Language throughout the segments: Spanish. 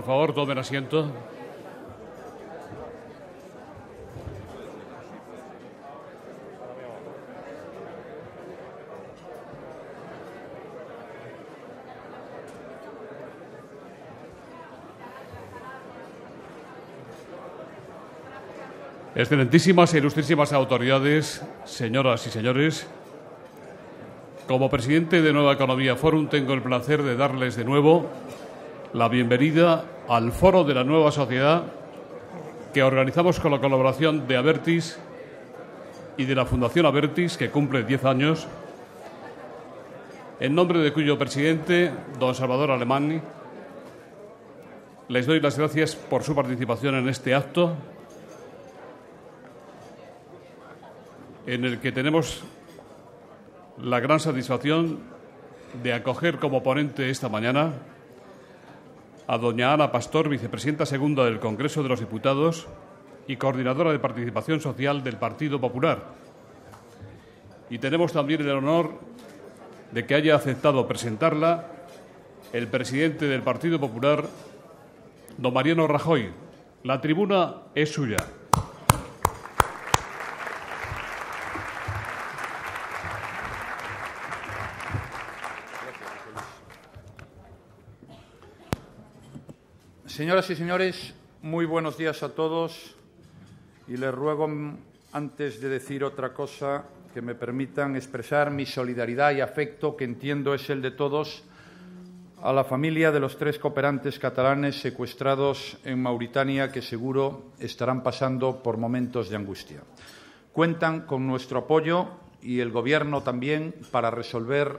Por favor, tomen asiento. Excelentísimas e ilustrísimas autoridades, señoras y señores, como presidente de Nueva Economía Forum tengo el placer de darles de nuevo la bienvenida al Foro de la Nueva Sociedad que organizamos con la colaboración de Avertis y de la Fundación Avertis, que cumple 10 años, en nombre de cuyo presidente, don Salvador Alemany, les doy las gracias por su participación en este acto, en el que tenemos la gran satisfacción de acoger como ponente esta mañana a doña Ana Pastor, vicepresidenta segunda del Congreso de los Diputados y coordinadora de participación social del Partido Popular. Y tenemos también el honor de que haya aceptado presentarla el presidente del Partido Popular, don Mariano Rajoy. La tribuna es suya. Señoras y señores, muy buenos días a todos y les ruego, mm, antes de decir otra cosa, que me permitan expresar mi solidaridad y afecto, que entiendo es el de todos, a la familia de los tres cooperantes catalanes secuestrados en Mauritania, que seguro estarán pasando por momentos de angustia. Cuentan con nuestro apoyo y el Gobierno también para resolver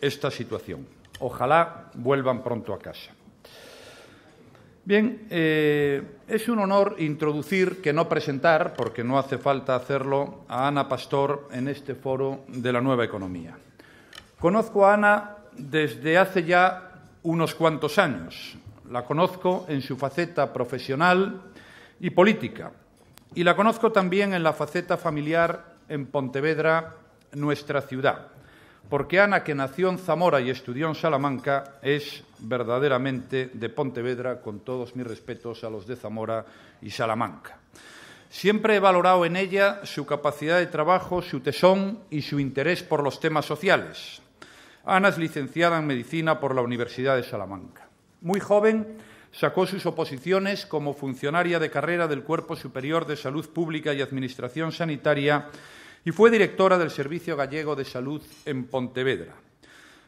esta situación. Ojalá vuelvan pronto a casa. Bien, eh, es un honor introducir, que no presentar, porque no hace falta hacerlo, a Ana Pastor en este foro de la nueva economía. Conozco a Ana desde hace ya unos cuantos años. La conozco en su faceta profesional y política. Y la conozco también en la faceta familiar en Pontevedra, nuestra ciudad porque Ana, que nació en Zamora y estudió en Salamanca, es verdaderamente de Pontevedra, con todos mis respetos a los de Zamora y Salamanca. Siempre he valorado en ella su capacidad de trabajo, su tesón y su interés por los temas sociales. Ana es licenciada en Medicina por la Universidad de Salamanca. Muy joven, sacó sus oposiciones como funcionaria de carrera del Cuerpo Superior de Salud Pública y Administración Sanitaria y fue directora del Servicio Gallego de Salud en Pontevedra.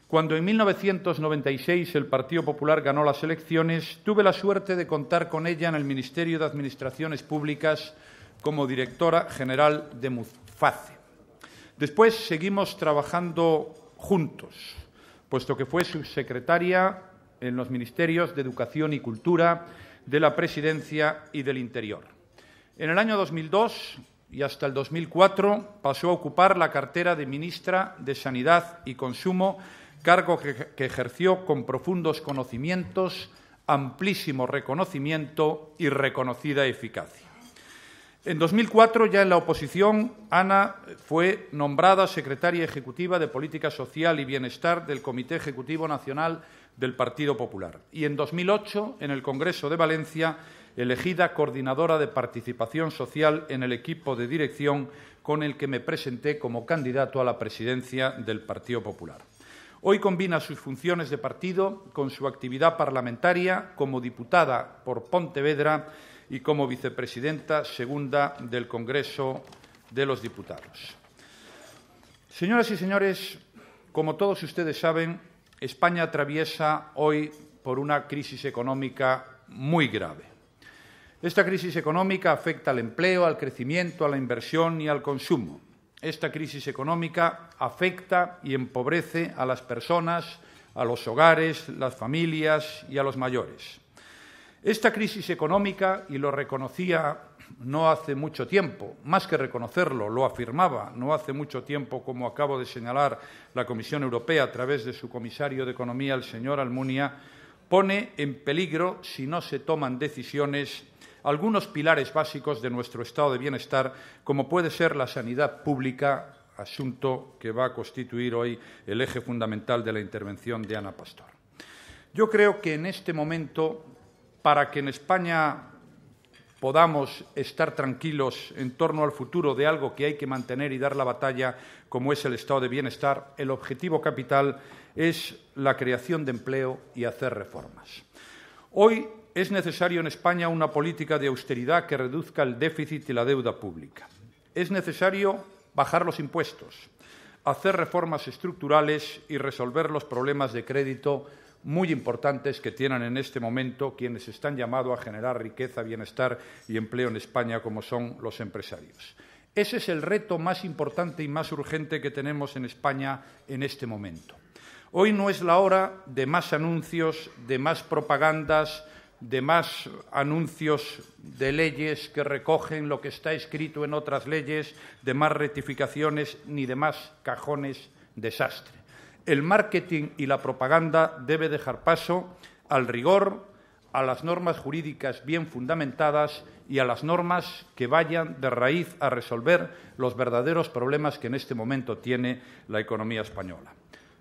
Cuando en 1996 el Partido Popular ganó las elecciones, tuve la suerte de contar con ella en el Ministerio de Administraciones Públicas como directora general de MUFACE. Después seguimos trabajando juntos, puesto que fue subsecretaria en los ministerios de Educación y Cultura, de la Presidencia y del Interior. En el año 2002 y hasta el 2004 pasó a ocupar la cartera de ministra de Sanidad y Consumo, cargo que ejerció con profundos conocimientos, amplísimo reconocimiento y reconocida eficacia. En 2004, ya en la oposición, Ana fue nombrada secretaria ejecutiva de Política Social y Bienestar del Comité Ejecutivo Nacional del Partido Popular. Y en 2008, en el Congreso de Valencia, elegida coordinadora de participación social en el equipo de dirección con el que me presenté como candidato a la presidencia del Partido Popular. Hoy combina sus funciones de partido con su actividad parlamentaria como diputada por Pontevedra y como vicepresidenta segunda del Congreso de los Diputados. Señoras y señores, como todos ustedes saben, España atraviesa hoy por una crisis económica muy grave. Esta crisis económica afecta al empleo, al crecimiento, a la inversión y al consumo. Esta crisis económica afecta y empobrece a las personas, a los hogares, las familias y a los mayores. Esta crisis económica, y lo reconocía no hace mucho tiempo, más que reconocerlo, lo afirmaba no hace mucho tiempo, como acabo de señalar la Comisión Europea a través de su comisario de Economía, el señor Almunia, pone en peligro, si no se toman decisiones, algunos pilares básicos de nuestro estado de bienestar, como puede ser la sanidad pública, asunto que va a constituir hoy el eje fundamental de la intervención de Ana Pastor. Yo creo que en este momento, para que en España podamos estar tranquilos en torno al futuro de algo que hay que mantener y dar la batalla, como es el estado de bienestar, el objetivo capital es la creación de empleo y hacer reformas. Hoy es necesario en España una política de austeridad que reduzca el déficit y la deuda pública. Es necesario bajar los impuestos, hacer reformas estructurales y resolver los problemas de crédito muy importantes que tienen en este momento quienes están llamados a generar riqueza, bienestar y empleo en España, como son los empresarios. Ese es el reto más importante y más urgente que tenemos en España en este momento. Hoy no es la hora de más anuncios, de más propagandas, de más anuncios de leyes que recogen lo que está escrito en otras leyes, de más rectificaciones ni de más cajones desastre. El marketing y la propaganda debe dejar paso al rigor, a las normas jurídicas bien fundamentadas y a las normas que vayan de raíz a resolver los verdaderos problemas que en este momento tiene la economía española.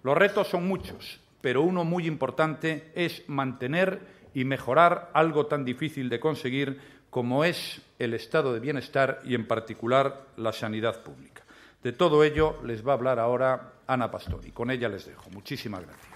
Los retos son muchos, pero uno muy importante es mantener y mejorar algo tan difícil de conseguir como es el estado de bienestar y, en particular, la sanidad pública. De todo ello les va a hablar ahora Ana Pastor y con ella les dejo. Muchísimas gracias.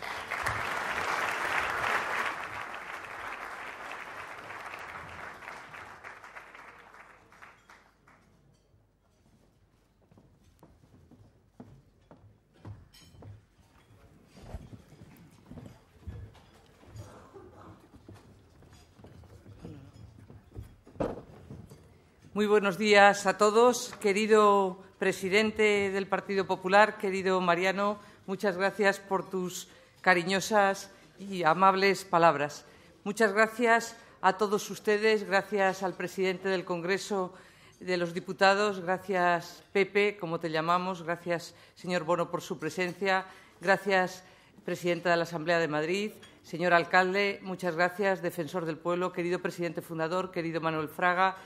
Muy buenos días a todos. Querido presidente del Partido Popular, querido Mariano, muchas gracias por tus cariñosas y amables palabras. Muchas gracias a todos ustedes, gracias al presidente del Congreso de los Diputados, gracias Pepe, como te llamamos, gracias señor Bono por su presencia, gracias presidenta de la Asamblea de Madrid, señor alcalde, muchas gracias, defensor del pueblo, querido presidente fundador, querido Manuel Fraga,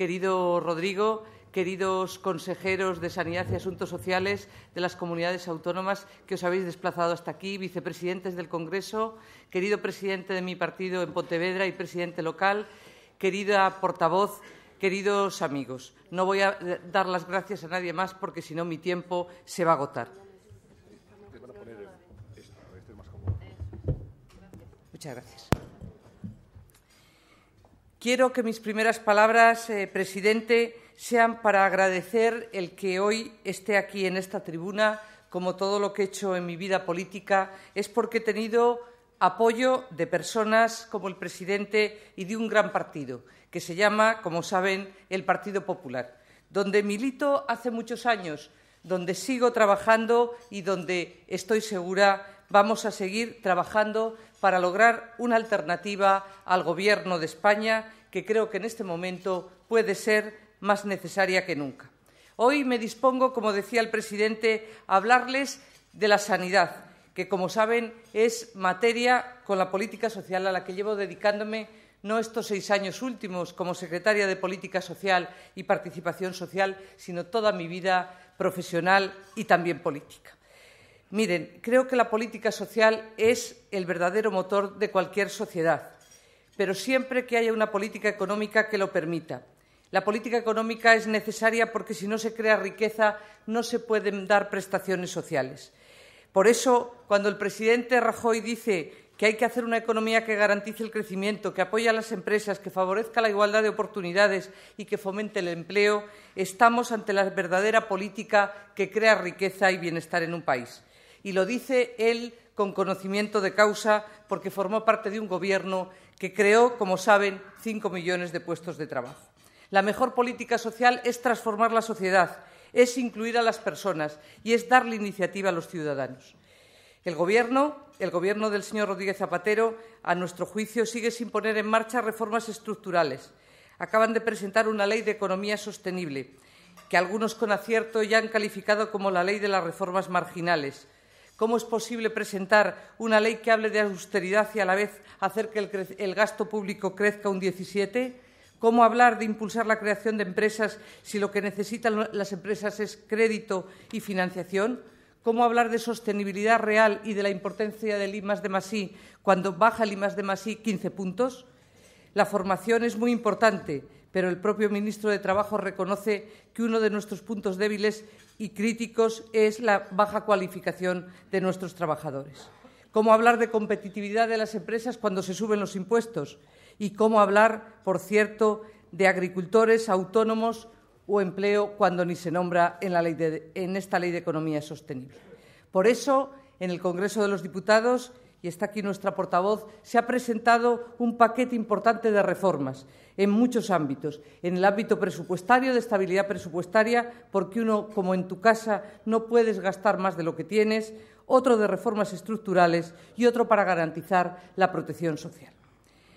querido Rodrigo, queridos consejeros de Sanidad y Asuntos Sociales de las comunidades autónomas que os habéis desplazado hasta aquí, vicepresidentes del Congreso, querido presidente de mi partido en Pontevedra y presidente local, querida portavoz, queridos amigos. No voy a dar las gracias a nadie más porque si no mi tiempo se va a agotar. Este Muchas gracias. Quiero que mis primeras palabras, eh, presidente, sean para agradecer el que hoy esté aquí en esta tribuna. Como todo lo que he hecho en mi vida política, es porque he tenido apoyo de personas como el presidente y de un gran partido, que se llama, como saben, el Partido Popular, donde milito hace muchos años, donde sigo trabajando y donde estoy segura vamos a seguir trabajando para lograr una alternativa al Gobierno de España que creo que en este momento puede ser más necesaria que nunca. Hoy me dispongo, como decía el presidente, a hablarles de la sanidad, que, como saben, es materia con la política social a la que llevo dedicándome no estos seis años últimos como secretaria de Política Social y Participación Social, sino toda mi vida profesional y también política. Miren, creo que la política social es el verdadero motor de cualquier sociedad, pero siempre que haya una política económica que lo permita. La política económica es necesaria porque si no se crea riqueza no se pueden dar prestaciones sociales. Por eso, cuando el presidente Rajoy dice que hay que hacer una economía que garantice el crecimiento, que apoye a las empresas, que favorezca la igualdad de oportunidades y que fomente el empleo, estamos ante la verdadera política que crea riqueza y bienestar en un país y lo dice él con conocimiento de causa porque formó parte de un gobierno que creó, como saben, cinco millones de puestos de trabajo. La mejor política social es transformar la sociedad, es incluir a las personas y es darle iniciativa a los ciudadanos. El Gobierno, el Gobierno del señor Rodríguez Zapatero, a nuestro juicio, sigue sin poner en marcha reformas estructurales. Acaban de presentar una ley de economía sostenible, que algunos con acierto ya han calificado como la ley de las reformas marginales. ¿Cómo es posible presentar una ley que hable de austeridad y a la vez hacer que el, gasto público crezca un 17? ¿Cómo hablar de impulsar la creación de empresas si lo que necesitan las empresas es crédito y financiación? ¿Cómo hablar de sostenibilidad real y de la importancia del I más de masí cuando baja el I de Masí I 15 puntos? La formación es muy importante pero el propio ministro de Trabajo reconoce que uno de nuestros puntos débiles y críticos es la baja cualificación de nuestros trabajadores. ¿Cómo hablar de competitividad de las empresas cuando se suben los impuestos? ¿Y cómo hablar, por cierto, de agricultores, autónomos o empleo cuando ni se nombra en, ley de, en esta ley de economía sostenible? Por eso, en el Congreso de los Diputados y está aquí nuestra portavoz, se ha presentado un paquete importante de reformas en muchos ámbitos. En el ámbito presupuestario, de estabilidad presupuestaria, porque uno, como en tu casa, no puedes gastar más de lo que tienes, otro de reformas estructurales y otro para garantizar la protección social.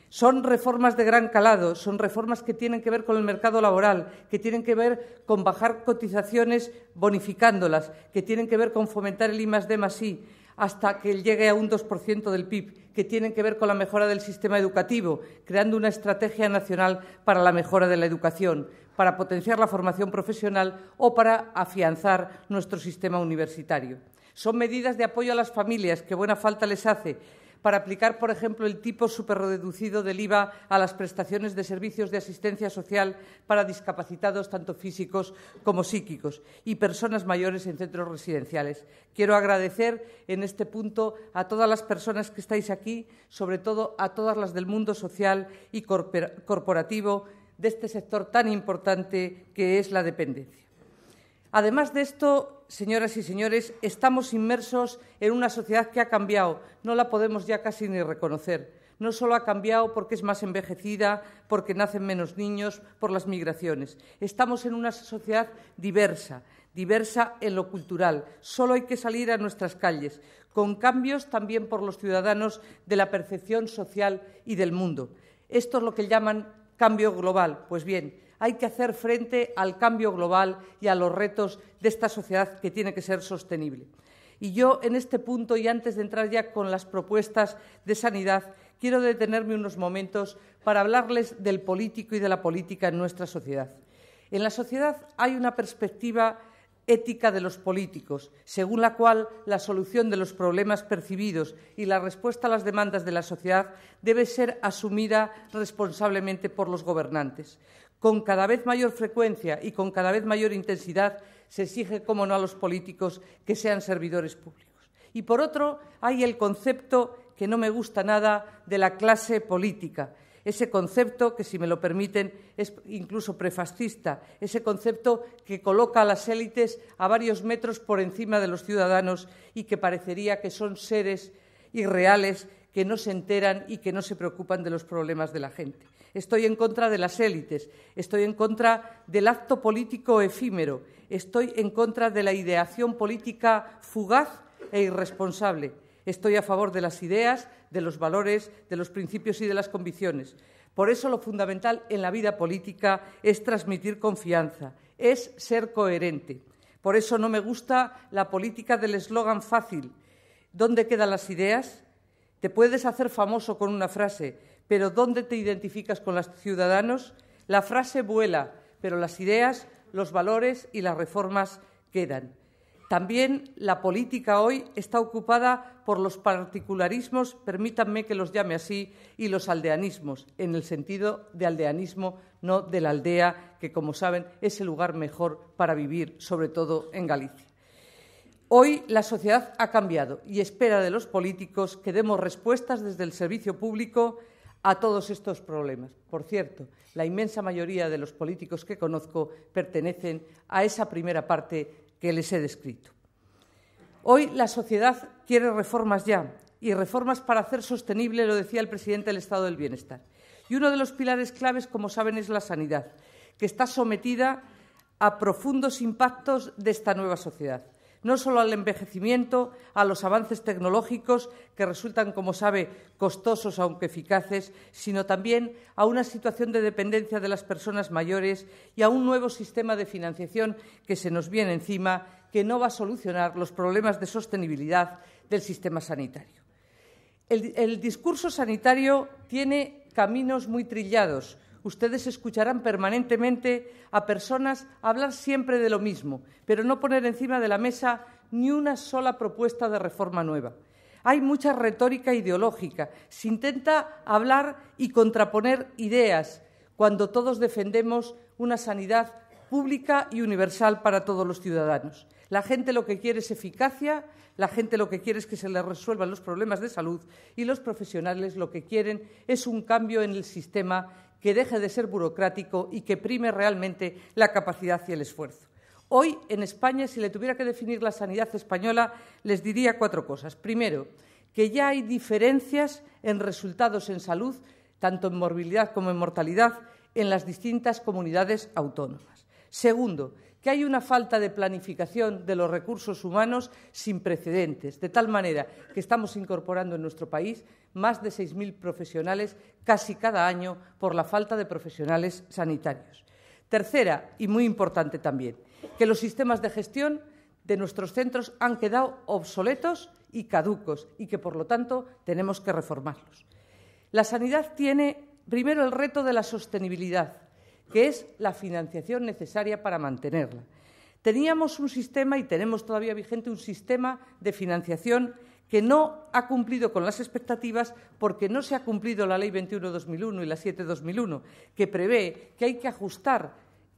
Son reformas de gran calado, son reformas que tienen que ver con el mercado laboral, que tienen que ver con bajar cotizaciones bonificándolas, que tienen que ver con fomentar el I más D I, hasta que llegue a un 2% del PIB, que tienen que ver con la mejora del sistema educativo, creando una estrategia nacional para la mejora de la educación, para potenciar la formación profesional o para afianzar nuestro sistema universitario. Son medidas de apoyo a las familias que buena falta les hace para aplicar, por ejemplo, el tipo superreducido del IVA a las prestaciones de servicios de asistencia social para discapacitados, tanto físicos como psíquicos, y personas mayores en centros residenciales. Quiero agradecer en este punto a todas las personas que estáis aquí, sobre todo a todas las del mundo social y corporativo de este sector tan importante que es la dependencia. Además de esto, señoras y señores, estamos inmersos en una sociedad que ha cambiado. No la podemos ya casi ni reconocer. No solo ha cambiado porque es más envejecida, porque nacen menos niños, por las migraciones. Estamos en una sociedad diversa, diversa en lo cultural. Solo hay que salir a nuestras calles, con cambios también por los ciudadanos de la percepción social y del mundo. Esto es lo que llaman cambio global. Pues bien, hay que hacer frente al cambio global y a los retos de esta sociedad que tiene que ser sostenible. Y yo, en este punto, y antes de entrar ya con las propuestas de sanidad, quiero detenerme unos momentos para hablarles del político y de la política en nuestra sociedad. En la sociedad hay una perspectiva ética de los políticos, según la cual la solución de los problemas percibidos y la respuesta a las demandas de la sociedad debe ser asumida responsablemente por los gobernantes con cada vez mayor frecuencia y con cada vez mayor intensidad se exige, como no, a los políticos que sean servidores públicos. Y por otro, hay el concepto que no me gusta nada de la clase política, ese concepto que, si me lo permiten, es incluso prefascista, ese concepto que coloca a las élites a varios metros por encima de los ciudadanos y que parecería que son seres irreales que no se enteran y que no se preocupan de los problemas de la gente estoy en contra de las élites, estoy en contra del acto político efímero, estoy en contra de la ideación política fugaz e irresponsable, estoy a favor de las ideas, de los valores, de los principios y de las convicciones. Por eso lo fundamental en la vida política es transmitir confianza, es ser coherente. Por eso no me gusta la política del eslogan fácil. ¿Dónde quedan las ideas? Te puedes hacer famoso con una frase, pero ¿dónde te identificas con los ciudadanos? La frase vuela, pero las ideas, los valores y las reformas quedan. También la política hoy está ocupada por los particularismos, permítanme que los llame así, y los aldeanismos, en el sentido de aldeanismo, no de la aldea, que como saben es el lugar mejor para vivir, sobre todo en Galicia. Hoy la sociedad ha cambiado y espera de los políticos que demos respuestas desde el servicio público a todos estos problemas. Por cierto, la inmensa mayoría de los políticos que conozco pertenecen a esa primera parte que les he descrito. Hoy la sociedad quiere reformas ya y reformas para hacer sostenible, lo decía el presidente del Estado del Bienestar. Y uno de los pilares claves, como saben, es la sanidad, que está sometida a profundos impactos de esta nueva sociedad no solo al envejecimiento, a los avances tecnológicos que resultan, como sabe, costosos aunque eficaces, sino también a una situación de dependencia de las personas mayores y a un nuevo sistema de financiación que se nos viene encima, que no va a solucionar los problemas de sostenibilidad del sistema sanitario. El, el discurso sanitario tiene caminos muy trillados, ustedes escucharán permanentemente a personas hablar siempre de lo mismo, pero no poner encima de la mesa ni una sola propuesta de reforma nueva. Hay mucha retórica ideológica. Se intenta hablar y contraponer ideas cuando todos defendemos una sanidad pública y universal para todos los ciudadanos. La gente lo que quiere es eficacia, la gente lo que quiere es que se les resuelvan los problemas de salud y los profesionales lo que quieren es un cambio en el sistema que deje de ser burocrático y que prime realmente la capacidad y el esfuerzo. Hoy en España, si le tuviera que definir la sanidad española, les diría cuatro cosas. Primero, que ya hay diferencias en resultados en salud, tanto en morbilidad como en mortalidad, en las distintas comunidades autónomas. Segundo, que hay una falta de planificación de los recursos humanos sin precedentes, de tal manera que estamos incorporando en nuestro país más de 6.000 profesionales casi cada año por la falta de profesionales sanitarios. Tercera, y muy importante también, que los sistemas de gestión de nuestros centros han quedado obsoletos y caducos y que, por lo tanto, tenemos que reformarlos. La sanidad tiene, primero, el reto de la sostenibilidad que es la financiación necesaria para mantenerla. Teníamos un sistema y tenemos todavía vigente un sistema de financiación que no ha cumplido con las expectativas porque no se ha cumplido la Ley 21-2001 y la 7-2001, que prevé que hay que ajustar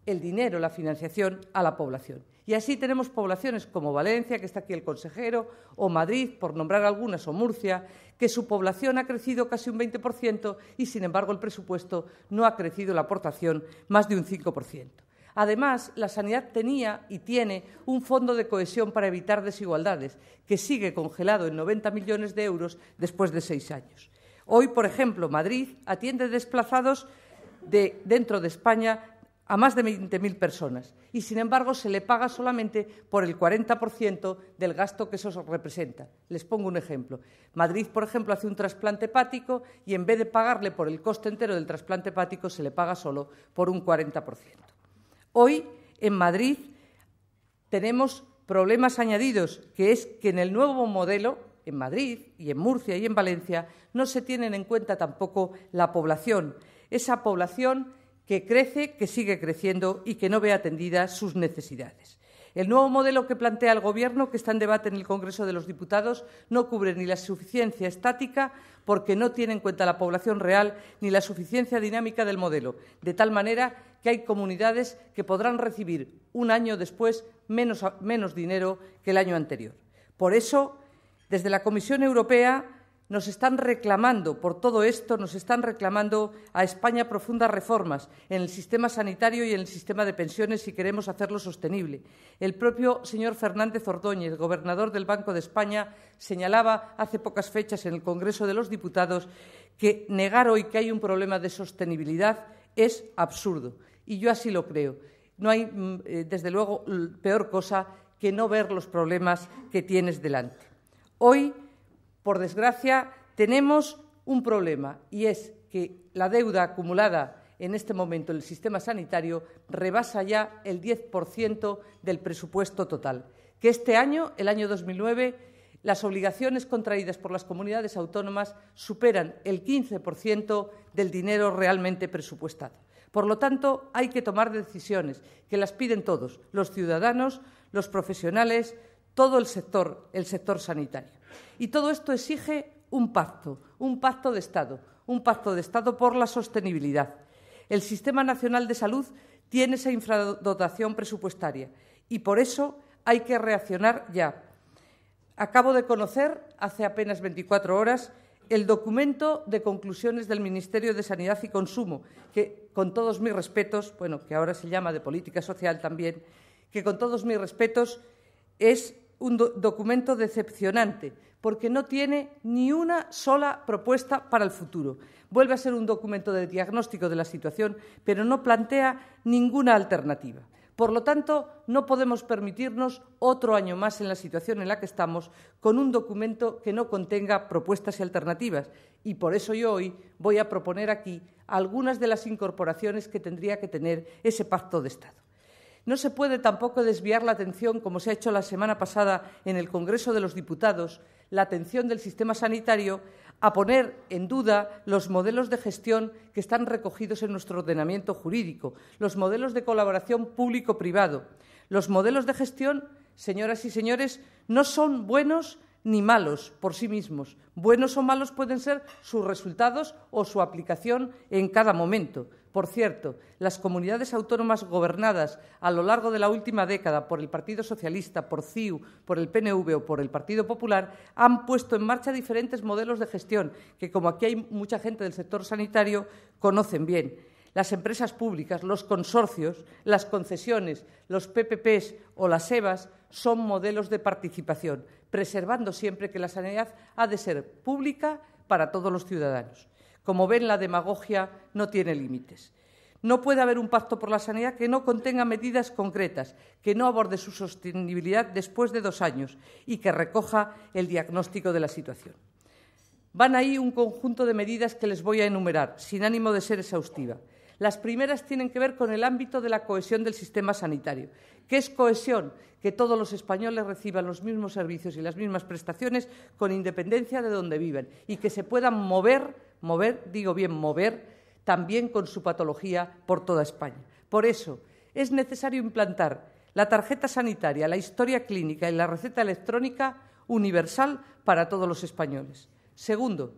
el dinero, la financiación, a la población. Y así tenemos poblaciones como Valencia, que está aquí el consejero, o Madrid, por nombrar algunas, o Murcia, que su población ha crecido casi un 20% y, sin embargo, el presupuesto no ha crecido la aportación más de un 5%. Además, la sanidad tenía y tiene un fondo de cohesión para evitar desigualdades, que sigue congelado en 90 millones de euros después de seis años. Hoy, por ejemplo, Madrid atiende desplazados de dentro de España a más de 20.000 personas y, sin embargo, se le paga solamente por el 40% del gasto que eso representa. Les pongo un ejemplo. Madrid, por ejemplo, hace un trasplante hepático y, en vez de pagarle por el coste entero del trasplante hepático, se le paga solo por un 40%. Hoy, en Madrid, tenemos problemas añadidos, que es que en el nuevo modelo, en Madrid y en Murcia y en Valencia, no se tienen en cuenta tampoco la población. Esa población que crece, que sigue creciendo y que no ve atendidas sus necesidades. El nuevo modelo que plantea el Gobierno, que está en debate en el Congreso de los Diputados, no cubre ni la suficiencia estática, porque no tiene en cuenta la población real, ni la suficiencia dinámica del modelo, de tal manera que hay comunidades que podrán recibir un año después menos, menos dinero que el año anterior. Por eso, desde la Comisión Europea nos están reclamando, por todo esto, nos están reclamando a España profundas reformas en el sistema sanitario y en el sistema de pensiones si queremos hacerlo sostenible. El propio señor Fernández Ordóñez, gobernador del Banco de España, señalaba hace pocas fechas en el Congreso de los Diputados que negar hoy que hay un problema de sostenibilidad es absurdo. Y yo así lo creo. No hay, mm, eh, desde luego, peor cosa que no ver los problemas que tienes delante. Hoy por desgracia, tenemos un problema y es que la deuda acumulada en este momento en el sistema sanitario rebasa ya el 10% del presupuesto total. Que este año, el año 2009, las obligaciones contraídas por las comunidades autónomas superan el 15% del dinero realmente presupuestado. Por lo tanto, hay que tomar decisiones que las piden todos, los ciudadanos, los profesionales, todo el sector, el sector sanitario. Y todo esto exige un pacto, un pacto de Estado, un pacto de Estado por la sostenibilidad. El Sistema Nacional de Salud tiene esa infradotación presupuestaria y por eso hay que reaccionar ya. Acabo de conocer, hace apenas 24 horas, el documento de conclusiones del Ministerio de Sanidad y Consumo, que con todos mis respetos, bueno, que ahora se llama de política social también, que con todos mis respetos es un documento decepcionante, porque no tiene ni una sola propuesta para el futuro. Vuelve a ser un documento de diagnóstico de la situación, pero no plantea ninguna alternativa. Por lo tanto, no podemos permitirnos otro año más en la situación en la que estamos con un documento que no contenga propuestas y alternativas. Y por eso yo hoy voy a proponer aquí algunas de las incorporaciones que tendría que tener ese pacto de Estado. No se puede tampoco desviar la atención, como se ha hecho la semana pasada en el Congreso de los Diputados, la atención del sistema sanitario a poner en duda los modelos de gestión que están recogidos en nuestro ordenamiento jurídico, los modelos de colaboración público-privado. Los modelos de gestión, señoras y señores, no son buenos ni malos por sí mismos. Buenos o malos pueden ser sus resultados o su aplicación en cada momento. Por cierto, las comunidades autónomas gobernadas a lo largo de la última década por el Partido Socialista, por CIU, por el PNV o por el Partido Popular han puesto en marcha diferentes modelos de gestión que, como aquí hay mucha gente del sector sanitario, conocen bien las empresas públicas, los consorcios, las concesiones, los PPPs o las EVAs son modelos de participación, preservando siempre que la sanidad ha de ser pública para todos los ciudadanos. Como ven, la demagogia no tiene límites. No puede haber un pacto por la sanidad que no contenga medidas concretas, que no aborde su sostenibilidad después de dos años y que recoja el diagnóstico de la situación. Van ahí un conjunto de medidas que les voy a enumerar, sin ánimo de ser exhaustiva. Las primeras tienen que ver con el ámbito de la cohesión del sistema sanitario. ¿Qué es cohesión? Que todos los españoles reciban los mismos servicios y las mismas prestaciones con independencia de donde viven y que se puedan mover, mover, digo bien, mover también con su patología por toda España. Por eso es necesario implantar la tarjeta sanitaria, la historia clínica y la receta electrónica universal para todos los españoles. Segundo,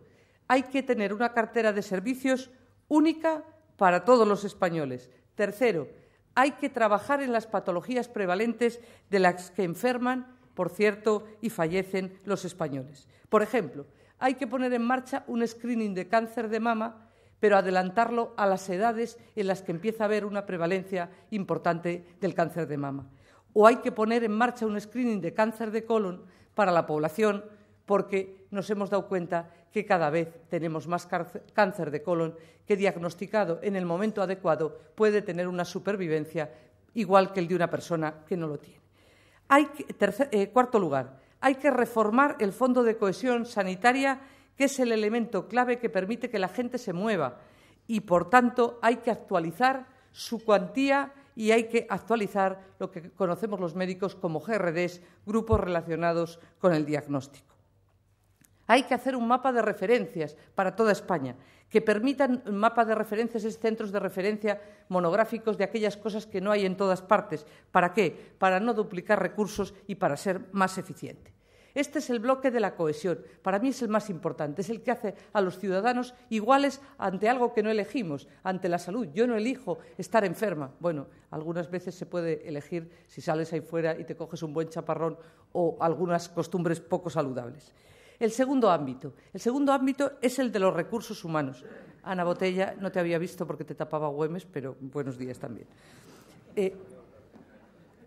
hay que tener una cartera de servicios única para todos los españoles. Tercero, hay que trabajar en las patologías prevalentes de las que enferman, por cierto, y fallecen los españoles. Por ejemplo, hay que poner en marcha un screening de cáncer de mama, pero adelantarlo a las edades en las que empieza a haber una prevalencia importante del cáncer de mama. O hay que poner en marcha un screening de cáncer de colon para la población porque nos hemos dado cuenta que cada vez tenemos más cáncer de colon que diagnosticado en el momento adecuado puede tener una supervivencia igual que el de una persona que no lo tiene. Eh, cuarto lugar, hay que reformar el Fondo de Cohesión Sanitaria, que es el elemento clave que permite que la gente se mueva y, por tanto, hay que actualizar su cuantía y hay que actualizar lo que conocemos los médicos como GRDs, grupos relacionados con el diagnóstico. Hay que hacer un mapa de referencias para toda España, que permitan un mapa de referencias, es centros de referencia monográficos de aquellas cosas que no hay en todas partes. ¿Para qué? Para no duplicar recursos y para ser más eficiente. Este es el bloque de la cohesión. Para mí es el más importante, es el que hace a los ciudadanos iguales ante algo que no elegimos, ante la salud. Yo no elijo estar enferma. Bueno, algunas veces se puede elegir si sales ahí fuera y te coges un buen chaparrón o algunas costumbres poco saludables. El segundo ámbito. El segundo ámbito es el de los recursos humanos. Ana Botella, no te había visto porque te tapaba Güemes, pero buenos días también. Eh,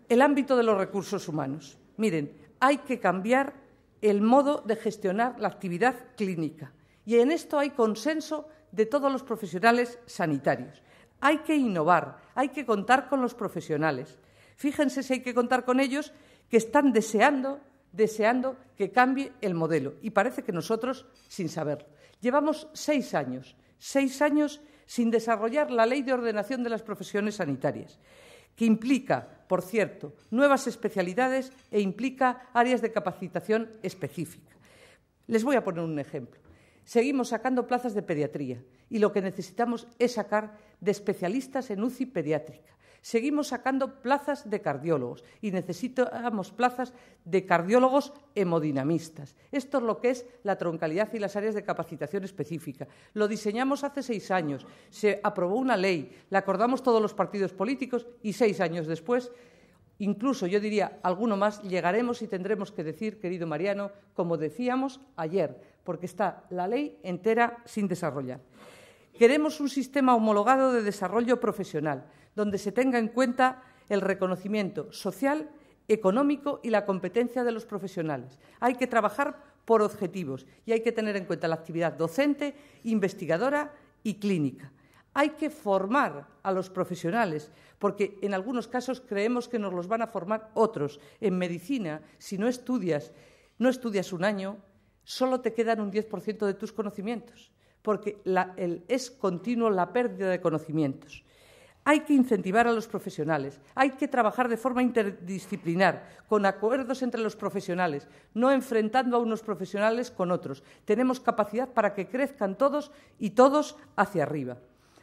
el ámbito de los recursos humanos. Miren, hay que cambiar el modo de gestionar la actividad clínica. Y en esto hay consenso de todos los profesionales sanitarios. Hay que innovar, hay que contar con los profesionales. Fíjense si hay que contar con ellos que están deseando deseando que cambie el modelo. Y parece que nosotros sin saberlo. Llevamos seis años, seis años sin desarrollar la ley de ordenación de las profesiones sanitarias, que implica, por cierto, nuevas especialidades e implica áreas de capacitación específica. Les voy a poner un ejemplo. Seguimos sacando plazas de pediatría y lo que necesitamos es sacar de especialistas en UCI pediátrica. Seguimos sacando plazas de cardiólogos y necesitamos plazas de cardiólogos hemodinamistas. Esto es lo que es la troncalidad y las áreas de capacitación específica. Lo diseñamos hace seis años, se aprobó una ley, la acordamos todos los partidos políticos y seis años después incluso yo diría alguno más, llegaremos y tendremos que decir, querido Mariano, como decíamos ayer, porque está la ley entera sin desarrollar. Queremos un sistema homologado de desarrollo profesional donde se tenga en cuenta el reconocimiento social, económico y la competencia de los profesionales. Hay que trabajar por objetivos y hay que tener en cuenta la actividad docente, investigadora y clínica. Hay que formar a los profesionales, porque en algunos casos creemos que nos los van a formar otros. En medicina, si no estudias, no estudias un año, solo te quedan un 10% de tus conocimientos, porque es continuo la pérdida de conocimientos. Hay que incentivar a los profesionales, hay que trabajar de forma interdisciplinar, con acuerdos entre los profesionales, no enfrentando a unos profesionales con otros. Tenemos capacidad para que crezcan todos y todos hacia arriba.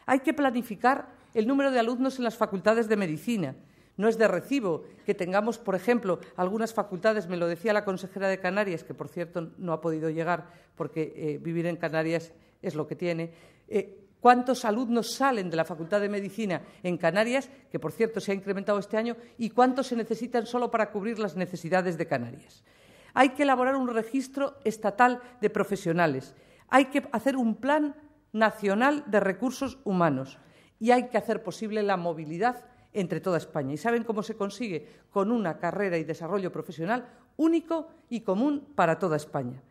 Hay que planificar el número de alumnos en las facultades de medicina. No es de recibo que tengamos, por ejemplo, algunas facultades, me lo decía la consejera de Canarias, que por cierto no ha podido llegar porque eh, vivir en Canarias es lo que tiene, eh, cuántos alumnos salen de la Facultad de Medicina en Canarias, que por cierto se ha incrementado este año, y cuántos se necesitan solo para cubrir las necesidades de Canarias. Hay que elaborar un registro estatal de profesionales, hay que hacer un plan nacional de recursos humanos y hay que hacer posible la movilidad entre toda España. ¿Y saben cómo se consigue? Con una carrera y desarrollo profesional único y común para toda España.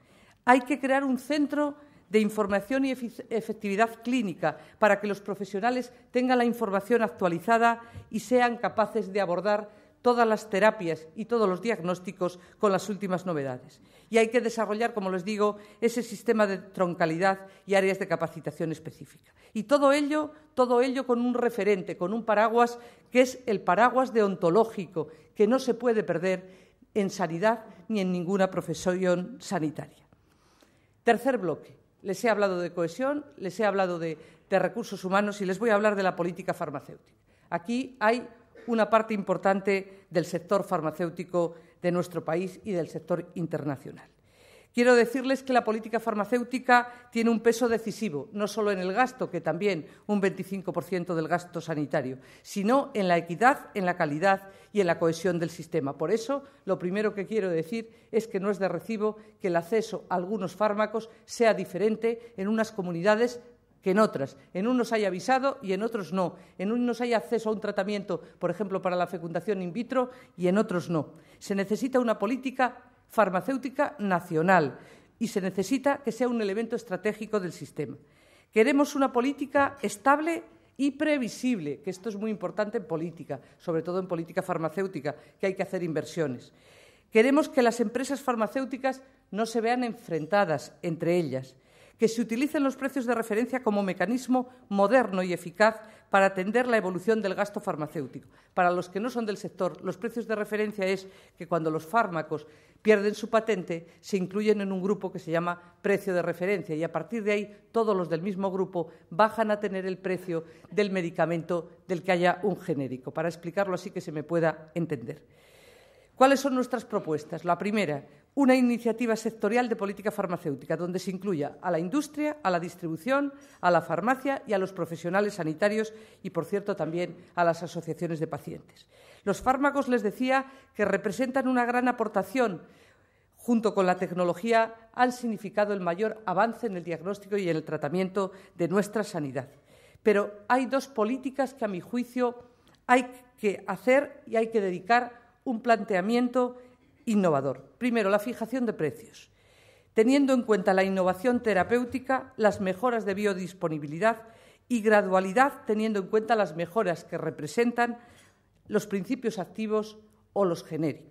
Hay que crear un centro de información y efectividad clínica para que los profesionales tengan la información actualizada y sean capaces de abordar todas las terapias y todos los diagnósticos con las últimas novedades. Y hay que desarrollar, como les digo, ese sistema de troncalidad y áreas de capacitación específica. Y todo ello, todo ello con un referente, con un paraguas que es el paraguas deontológico, que no se puede perder en sanidad ni en ninguna profesión sanitaria. Tercer bloque, les he hablado de cohesión, les he hablado de, recursos humanos y les voy a hablar de la política farmacéutica. Aquí hay una parte importante del sector farmacéutico de nuestro país y del sector internacional. Quiero decirles que la política farmacéutica tiene un peso decisivo, no solo en el gasto, que también un 25% del gasto sanitario, sino en la equidad, en la calidad y en la cohesión del sistema. Por eso, lo primero que quiero decir es que no es de recibo que el acceso a algunos fármacos sea diferente en unas comunidades que en otras. En unos hay avisado y en otros no. En unos hay acceso a un tratamiento, por ejemplo, para la fecundación in vitro y en otros no. Se necesita una política farmacéutica nacional y se necesita que sea un elemento estratégico del sistema. Queremos una política estable y previsible, que esto es muy importante en política, sobre todo en política farmacéutica, que hay que hacer inversiones. Queremos que las empresas farmacéuticas no se vean enfrentadas entre ellas, que se utilicen los precios de referencia como mecanismo moderno y eficaz para atender la evolución del gasto farmacéutico. Para los que no son del sector, los precios de referencia es que cuando los fármacos pierden su patente, se incluyen en un grupo que se llama precio de referencia y a partir de ahí todos los del mismo grupo bajan a tener el precio del medicamento del que haya un genérico, para explicarlo así que se me pueda entender. ¿Cuáles son nuestras propuestas? La primera, una iniciativa sectorial de política farmacéutica donde se incluya a la industria, a la distribución, a la farmacia y a los profesionales sanitarios y, por cierto, también a las asociaciones de pacientes. Los fármacos, les decía, que representan una gran aportación, junto con la tecnología, han significado el mayor avance en el diagnóstico y en el tratamiento de nuestra sanidad. Pero hay dos políticas que, a mi juicio, hay que hacer y hay que dedicar un planteamiento innovador. Primero, la fijación de precios, teniendo en cuenta la innovación terapéutica, las mejoras de biodisponibilidad y gradualidad, teniendo en cuenta las mejoras que representan los principios activos o los genéricos.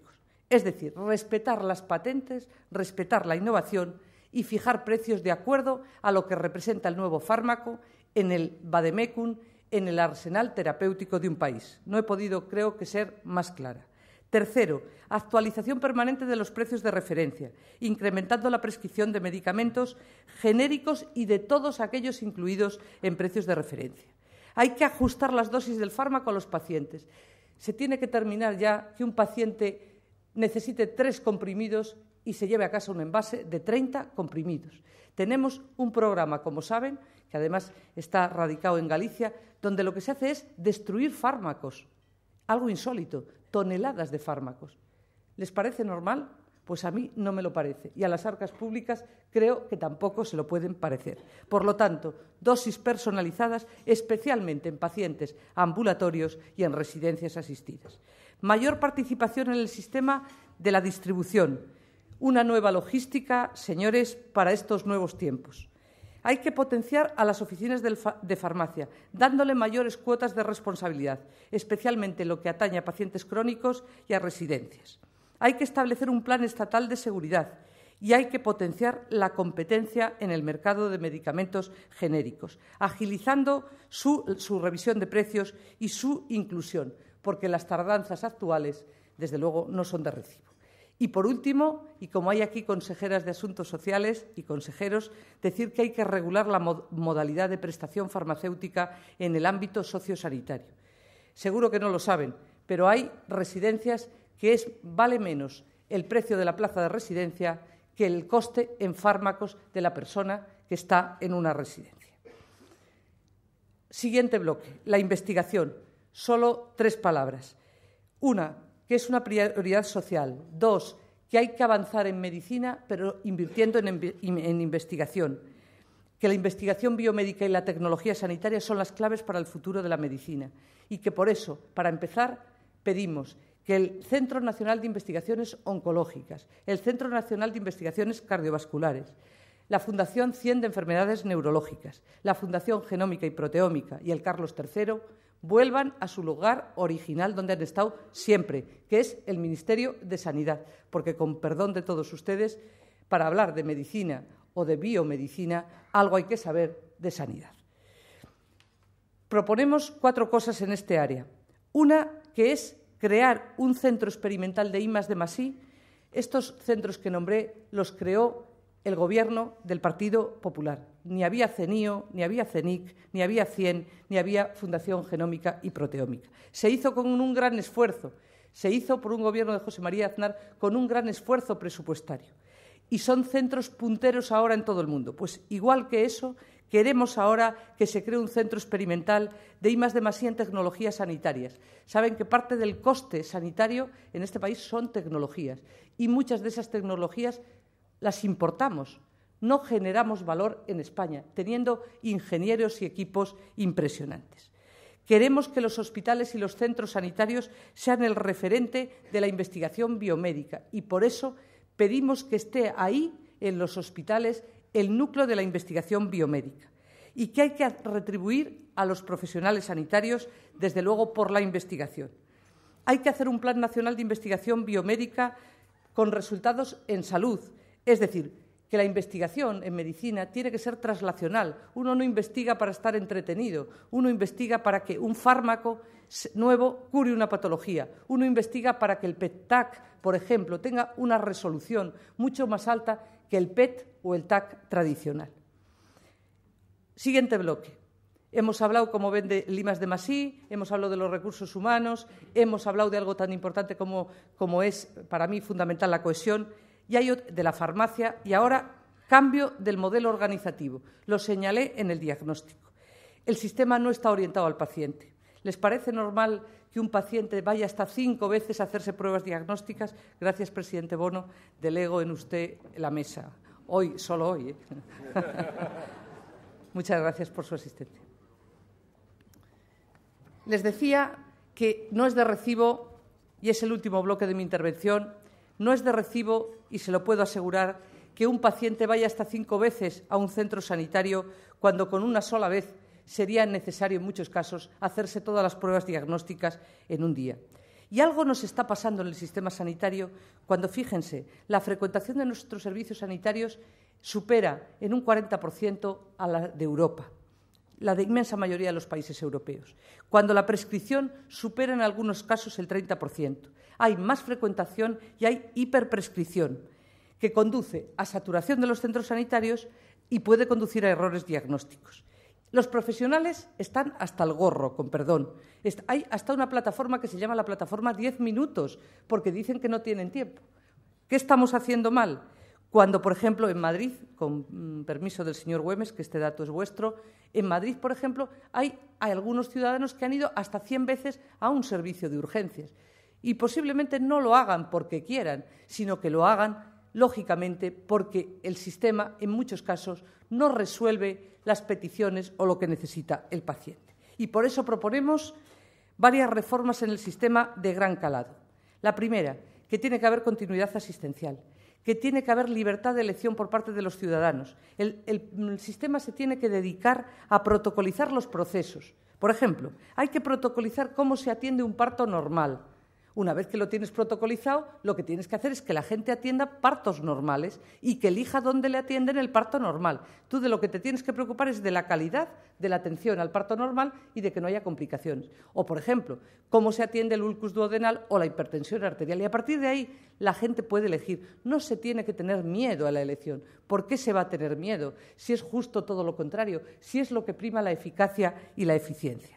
Es decir, respetar las patentes, respetar la innovación y fijar precios de acuerdo a lo que representa el nuevo fármaco en el vademecum, en el arsenal terapéutico de un país. No he podido, creo que, ser más clara. Tercero, actualización permanente de los precios de referencia, incrementando la prescripción de medicamentos genéricos y de todos aquellos incluidos en precios de referencia. Hay que ajustar las dosis del fármaco a los pacientes se tiene que terminar ya que un paciente necesite tres comprimidos y se lleve a casa un envase de 30 comprimidos. Tenemos un programa, como saben, que además está radicado en Galicia, donde lo que se hace es destruir fármacos, algo insólito, toneladas de fármacos. ¿Les parece normal? Pues a mí no me lo parece y a las arcas públicas creo que tampoco se lo pueden parecer. Por lo tanto, dosis personalizadas especialmente en pacientes ambulatorios y en residencias asistidas. Mayor participación en el sistema de la distribución. Una nueva logística, señores, para estos nuevos tiempos. Hay que potenciar a las oficinas de farmacia, dándole mayores cuotas de responsabilidad, especialmente en lo que atañe a pacientes crónicos y a residencias. Hay que establecer un plan estatal de seguridad y hay que potenciar la competencia en el mercado de medicamentos genéricos, agilizando su, revisión de precios y su inclusión, porque las tardanzas actuales, desde luego, no son de recibo. Y por último, y como hay aquí consejeras de asuntos sociales y consejeros, decir que hay que regular la modalidad de prestación farmacéutica en el ámbito sociosanitario. Seguro que no lo saben, pero hay residencias que es, vale menos el precio de la plaza de residencia que el coste en fármacos de la persona que está en una residencia. Siguiente bloque, la investigación. Solo tres palabras. Una, que es una prioridad social. Dos, que hay que avanzar en medicina, pero invirtiendo en, en, investigación. Que la investigación biomédica y la tecnología sanitaria son las claves para el futuro de la medicina. Y que por eso, para empezar, pedimos que el Centro Nacional de Investigaciones Oncológicas, el Centro Nacional de Investigaciones Cardiovasculares, la Fundación 100 de Enfermedades Neurológicas, la Fundación Genómica y Proteómica y el Carlos III vuelvan a su lugar original donde han estado siempre, que es el Ministerio de Sanidad, porque con perdón de todos ustedes, para hablar de medicina o de biomedicina, algo hay que saber de sanidad. Proponemos cuatro cosas en este área. Una que es crear un centro experimental de IMAS de Masí, Estos centros que nombré los creó el gobierno del Partido Popular. Ni había CENIO, ni había CENIC, ni había CIEN, ni había Fundación Genómica y Proteómica. Se hizo con un gran esfuerzo. Se hizo por un gobierno de José María Aznar con un gran esfuerzo presupuestario. Y son centros punteros ahora en todo el mundo. Pues igual que eso, Queremos ahora que se cree un centro experimental de I más de en tecnologías sanitarias. Saben que parte del coste sanitario en este país son tecnologías y muchas de esas tecnologías las importamos. No generamos valor en España, teniendo ingenieros y equipos impresionantes. Queremos que los hospitales y los centros sanitarios sean el referente de la investigación biomédica y por eso pedimos que esté ahí en los hospitales el núcleo de la investigación biomédica y que hay que retribuir a los profesionales sanitarios, desde luego, por la investigación. Hay que hacer un plan nacional de investigación biomédica con resultados en salud, es decir, que la investigación en medicina tiene que ser traslacional. Uno no investiga para estar entretenido, uno investiga para que un fármaco nuevo cure una patología, uno investiga para que el PET-TAC, por ejemplo, tenga una resolución mucho más alta que el PET o el TAC tradicional. Siguiente bloque. Hemos hablado, como ven, de limas de Masí, hemos hablado de los recursos humanos, hemos hablado de algo tan importante como, es, para mí, fundamental la cohesión, y hay de la farmacia, y ahora cambio del modelo organizativo. Lo señalé en el diagnóstico. El sistema no está orientado al paciente. ¿Les parece normal que un paciente vaya hasta cinco veces a hacerse pruebas diagnósticas? Gracias, presidente Bono. Delego en usted la mesa. Hoy, solo hoy. ¿eh? Muchas gracias por su asistencia. Les decía que no es de recibo, y es el último bloque de mi intervención, no es de recibo, y se lo puedo asegurar, que un paciente vaya hasta cinco veces a un centro sanitario cuando con una sola vez sería necesario en muchos casos hacerse todas las pruebas diagnósticas en un día. Y algo nos está pasando en el sistema sanitario cuando, fíjense, la frecuentación de nuestros servicios sanitarios supera en un 40% a la de Europa, la de inmensa mayoría de los países europeos, cuando la prescripción supera en algunos casos el 30%. Hay más frecuentación y hay hiperprescripción, que conduce a saturación de los centros sanitarios y puede conducir a errores diagnósticos. Los profesionales están hasta el gorro, con perdón. Hay hasta una plataforma que se llama la plataforma 10 minutos, porque dicen que no tienen tiempo. ¿Qué estamos haciendo mal? Cuando, por ejemplo, en Madrid, con mm, permiso del señor Güemes, que este dato es vuestro, en Madrid, por ejemplo, hay algunos ciudadanos que han ido hasta 100 veces a un servicio de urgencias. Y posiblemente no lo hagan porque quieran, sino que lo hagan lógicamente porque el sistema en muchos casos no resuelve las peticiones o lo que necesita el paciente. Y por eso proponemos varias reformas en el sistema de gran calado. La primera, que tiene que haber continuidad asistencial, que tiene que haber libertad de elección por parte de los ciudadanos. El, sistema se tiene que dedicar a protocolizar los procesos. Por ejemplo, hay que protocolizar cómo se atiende un parto normal, una vez que lo tienes protocolizado, lo que tienes que hacer es que la gente atienda partos normales y que elija dónde le atienden el parto normal. Tú de lo que te tienes que preocupar es de la calidad de la atención al parto normal y de que no haya complicaciones. O, por ejemplo, cómo se atiende el ulcus duodenal o la hipertensión arterial. Y a partir de ahí la gente puede elegir. No se tiene que tener miedo a la elección. ¿Por qué se va a tener miedo? Si es justo todo lo contrario, si es lo que prima la eficacia y la eficiencia.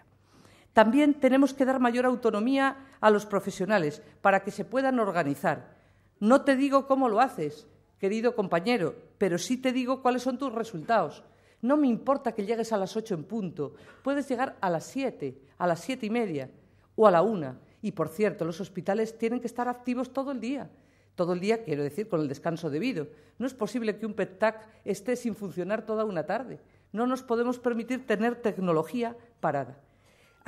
También tenemos que dar mayor autonomía a los profesionales para que se puedan organizar. No te digo cómo lo haces, querido compañero, pero sí te digo cuáles son tus resultados. No me importa que llegues a las ocho en punto, puedes llegar a las siete, a las siete y media o a la una. Y por cierto, los hospitales tienen que estar activos todo el día. Todo el día, quiero decir, con el descanso debido. No es posible que un PETAC esté sin funcionar toda una tarde. No nos podemos permitir tener tecnología parada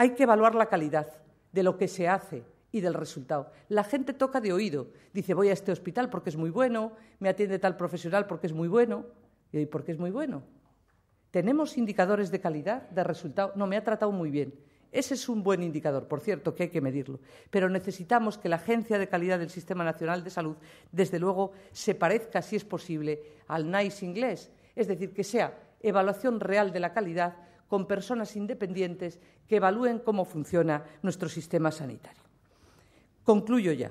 hay que evaluar la calidad de lo que se hace y del resultado. La gente toca de oído, dice voy a este hospital porque es muy bueno, me atiende tal profesional porque es muy bueno, y hoy porque es muy bueno. Tenemos indicadores de calidad, de resultado, no me ha tratado muy bien. Ese es un buen indicador, por cierto, que hay que medirlo. Pero necesitamos que la Agencia de Calidad del Sistema Nacional de Salud, desde luego, se parezca, si es posible, al NICE inglés. Es decir, que sea evaluación real de la calidad con personas independientes que evalúen cómo funciona nuestro sistema sanitario. Concluyo ya.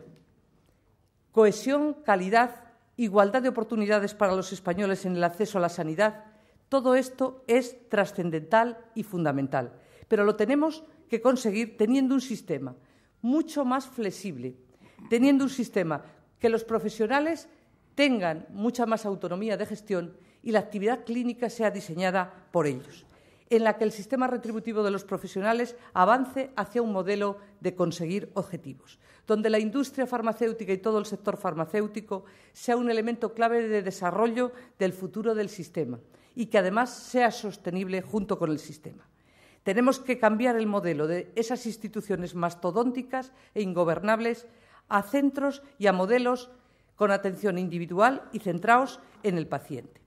Cohesión, calidad, igualdad de oportunidades para los españoles en el acceso a la sanidad, todo esto es trascendental y fundamental, pero lo tenemos que conseguir teniendo un sistema mucho más flexible, teniendo un sistema que los profesionales tengan mucha más autonomía de gestión y la actividad clínica sea diseñada por ellos en la que el sistema retributivo de los profesionales avance hacia un modelo de conseguir objetivos, donde la industria farmacéutica y todo el sector farmacéutico sea un elemento clave de desarrollo del futuro del sistema y que además sea sostenible junto con el sistema. Tenemos que cambiar el modelo de esas instituciones mastodónticas e ingobernables a centros y a modelos con atención individual y centrados en el paciente.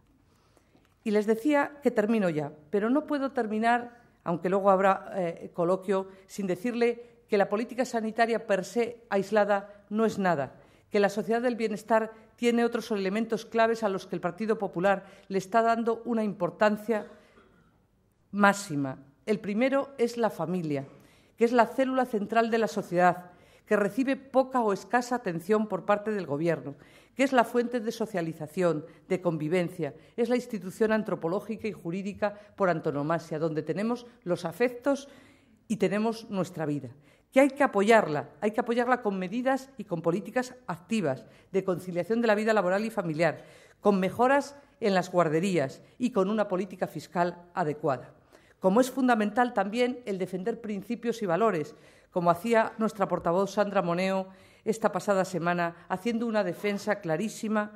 Y les decía que termino ya, pero no puedo terminar, aunque luego habrá eh, coloquio, sin decirle que la política sanitaria per se aislada no es nada, que la sociedad del bienestar tiene otros elementos claves a los que el Partido Popular le está dando una importancia máxima. El primero es la familia, que es la célula central de la sociedad, que recibe poca o escasa atención por parte del Gobierno, que es la fuente de socialización, de convivencia, es la institución antropológica y jurídica por antonomasia, donde tenemos los afectos y tenemos nuestra vida que hay que apoyarla, hay que apoyarla con medidas y con políticas activas de conciliación de la vida laboral y familiar, con mejoras en las guarderías y con una política fiscal adecuada. Como es fundamental también el defender principios y valores, como hacía nuestra portavoz Sandra Moneo esta pasada semana, haciendo una defensa clarísima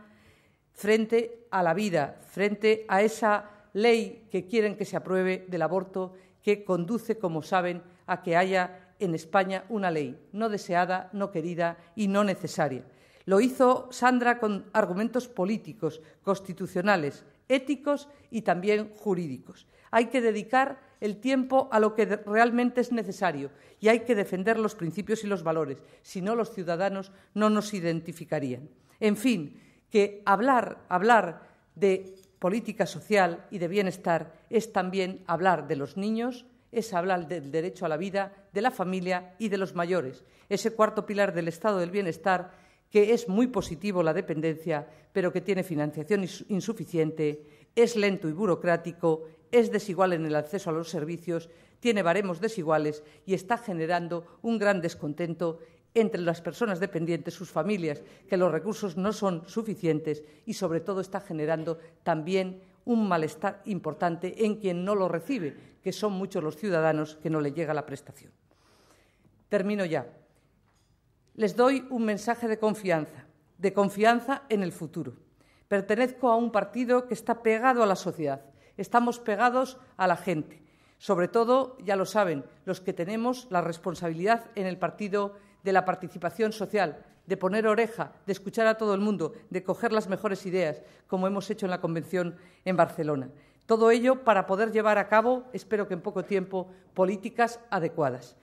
frente a la vida, frente a esa ley que quieren que se apruebe del aborto, que conduce, como saben, a que haya en España una ley no deseada, no querida y no necesaria. Lo hizo Sandra con argumentos políticos, constitucionales, éticos y también jurídicos. Hay que dedicar el tiempo a lo que realmente es necesario y hay que defender los principios y los valores, si no los ciudadanos no nos identificarían. En fin, que hablar, de política social y de bienestar es también hablar de los niños, es hablar del derecho a la vida, de la familia y de los mayores, ese cuarto pilar del estado del bienestar que es muy positivo la dependencia, pero que tiene financiación insuficiente, es lento y burocrático, es desigual en el acceso a los servicios, tiene baremos desiguales y está generando un gran descontento entre las personas dependientes, sus familias, que los recursos no son suficientes y, sobre todo, está generando también un malestar importante en quien no lo recibe, que son muchos los ciudadanos que no le llega la prestación. Termino ya. Les doy un mensaje de confianza, de confianza en el futuro. Pertenezco a un partido que está pegado a la sociedad, Estamos pegados a la gente. Sobre todo, ya lo saben, los que tenemos la responsabilidad en el partido de la participación social, de poner oreja, de escuchar a todo el mundo, de coger las mejores ideas, como hemos hecho en la convención en Barcelona. Todo ello para poder llevar a cabo, espero que en poco tiempo, políticas adecuadas.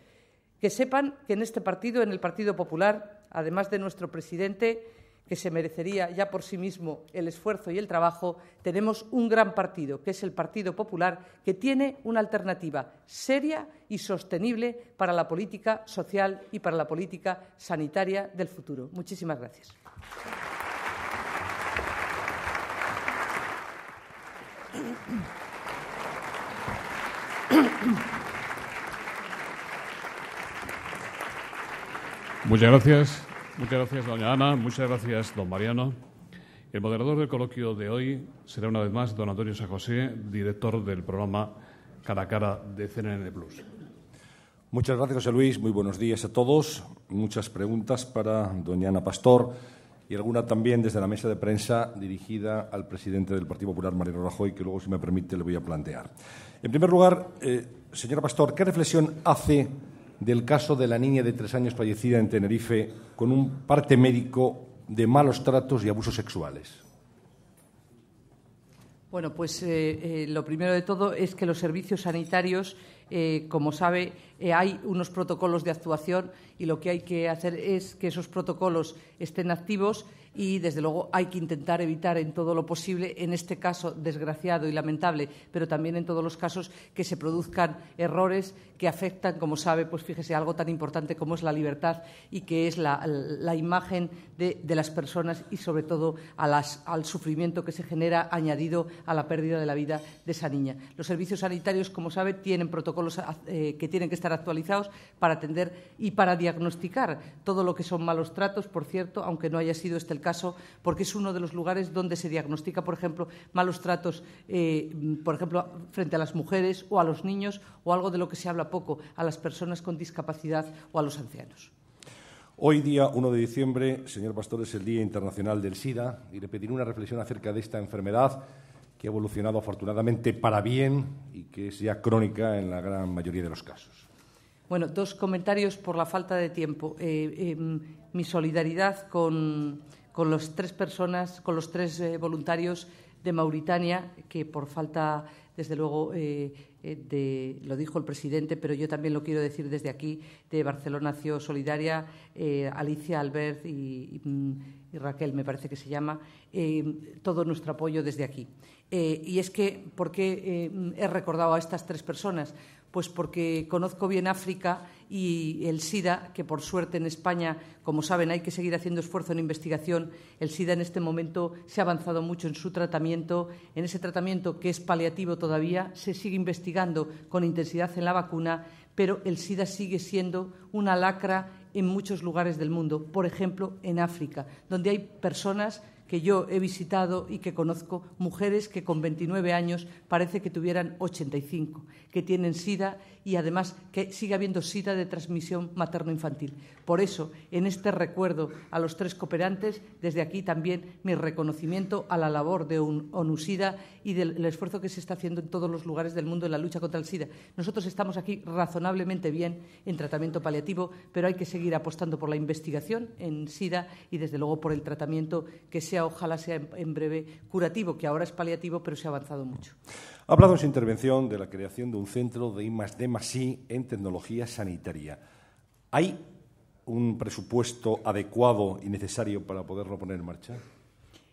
Que sepan que en este partido, en el Partido Popular, además de nuestro presidente, que se merecería ya por sí mismo el esfuerzo y el trabajo, tenemos un gran partido, que es el Partido Popular, que tiene una alternativa seria y sostenible para la política social y para la política sanitaria del futuro. Muchísimas gracias. Muchas gracias. Muchas gracias, doña Ana. Muchas gracias, don Mariano. El moderador del coloquio de hoy será una vez más don Antonio San José, director del programa Cara a Cara de CNN Plus. Muchas gracias, José Luis. Muy buenos días a todos. Muchas preguntas para doña Ana Pastor y alguna también desde la mesa de prensa dirigida al presidente del Partido Popular, Mariano Rajoy, que luego, si me permite, le voy a plantear. En primer lugar, eh, señora Pastor, ¿qué reflexión hace? del caso de la niña de tres años fallecida en Tenerife con un parte médico de malos tratos y abusos sexuales? Bueno, pues eh, eh, lo primero de todo es que los servicios sanitarios, eh, como sabe, hay unos protocolos de actuación y lo que hay que hacer es que esos protocolos estén activos y, desde luego, hay que intentar evitar en todo lo posible, en este caso desgraciado y lamentable, pero también en todos los casos que se produzcan errores que afectan, como sabe, pues fíjese, algo tan importante como es la libertad y que es la, imagen de, las personas y, sobre todo, al sufrimiento que se genera añadido a la pérdida de la vida de esa niña. Los servicios sanitarios, como sabe, tienen protocolos eh, que tienen que estar actualizados para atender y para diagnosticar todo lo que son malos tratos, por cierto, aunque no haya sido este el caso porque es uno de los lugares donde se diagnostica, por ejemplo, malos tratos, eh, por ejemplo, frente a las mujeres o a los niños o algo de lo que se habla poco, a las personas con discapacidad o a los ancianos. Hoy día 1 de diciembre, señor Pastor, es el Día Internacional del SIDA y le pediré una reflexión acerca de esta enfermedad que ha evolucionado afortunadamente para bien y que es ya crónica en la gran mayoría de los casos. Bueno, dos comentarios por la falta de tiempo. Eh, em, mi solidaridad con, con las tres personas, con los tres eh, voluntarios de Mauritania, que por falta, desde luego, eh, eh, de, lo dijo el presidente, pero yo también lo quiero decir desde aquí, de Barcelona Cio Solidaria, Alicia Albert mm, y, Raquel, me parece que se llama, todo nuestro apoyo desde aquí. y es que, ¿por qué he recordado a estas tres personas? Pues porque conozco bien África y el SIDA, que por suerte en España, como saben, hay que seguir haciendo esfuerzo en investigación. El SIDA en este momento se ha avanzado mucho en su tratamiento, en ese tratamiento que es paliativo todavía, se sigue investigando con intensidad en la vacuna, pero el SIDA sigue siendo una lacra en muchos lugares del mundo, por ejemplo en África, donde hay personas que yo he visitado y que conozco, mujeres que con 29 años parece que tuvieran 85, que tienen SIDA y además que siga habiendo sida de transmisión materno-infantil. Por eso, en este recuerdo a los tres cooperantes, desde aquí también mi reconocimiento a la labor de Onusida y del esfuerzo que se está haciendo en todos los lugares del mundo en la lucha contra el SIDA. Nosotros estamos aquí razonablemente bien en tratamiento paliativo, pero hay que seguir apostando por la investigación en SIDA y, desde luego, por el tratamiento que sea, ojalá sea en breve, curativo, que ahora es paliativo, pero se ha avanzado mucho. Ha hablado en su intervención de la creación de un centro de I D +I en tecnología sanitaria. ¿Hay un presupuesto adecuado y necesario para poderlo poner en marcha?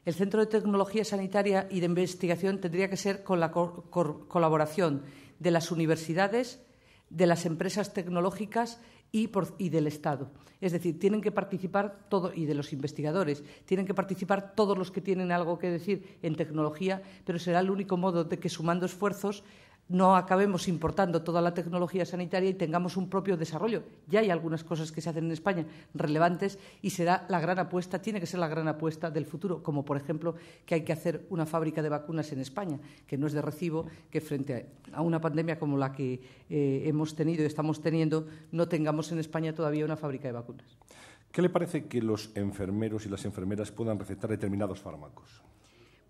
El Centro de Tecnología Sanitaria y de Investigación tendría que ser con la colaboración de las universidades, de las empresas tecnológicas y, por, y, del Estado. Es decir, tienen que participar todo, y de los investigadores, tienen que participar todos los que tienen algo que decir en tecnología, pero será el único modo de que sumando esfuerzos no acabemos importando toda la tecnología sanitaria y tengamos un propio desarrollo. Ya hay algunas cosas que se hacen en España relevantes y será la gran apuesta, tiene que ser la gran apuesta del futuro, como por ejemplo que hay que hacer una fábrica de vacunas en España, que no es de recibo que frente a una pandemia como la que eh, hemos tenido y estamos teniendo, no tengamos en España todavía una fábrica de vacunas. ¿Qué le parece que los enfermeros y las enfermeras puedan recetar determinados fármacos?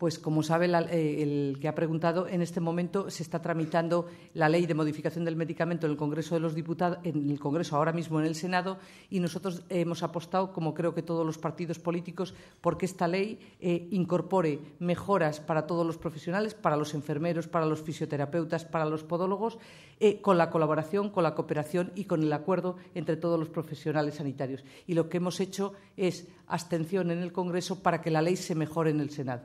pues como sabe eh, el que ha preguntado, en este momento se está tramitando la ley de modificación del medicamento en el Congreso de los Diputados, en el Congreso ahora mismo en el Senado, y nosotros hemos apostado, como creo que todos los partidos políticos, porque esta ley eh, incorpore mejoras para todos los profesionales, para los enfermeros, para los fisioterapeutas, para los podólogos, eh, con la colaboración, con la cooperación y con el acuerdo entre todos los profesionales sanitarios. Y lo que hemos hecho es abstención en el Congreso para que la ley se mejore en el Senado.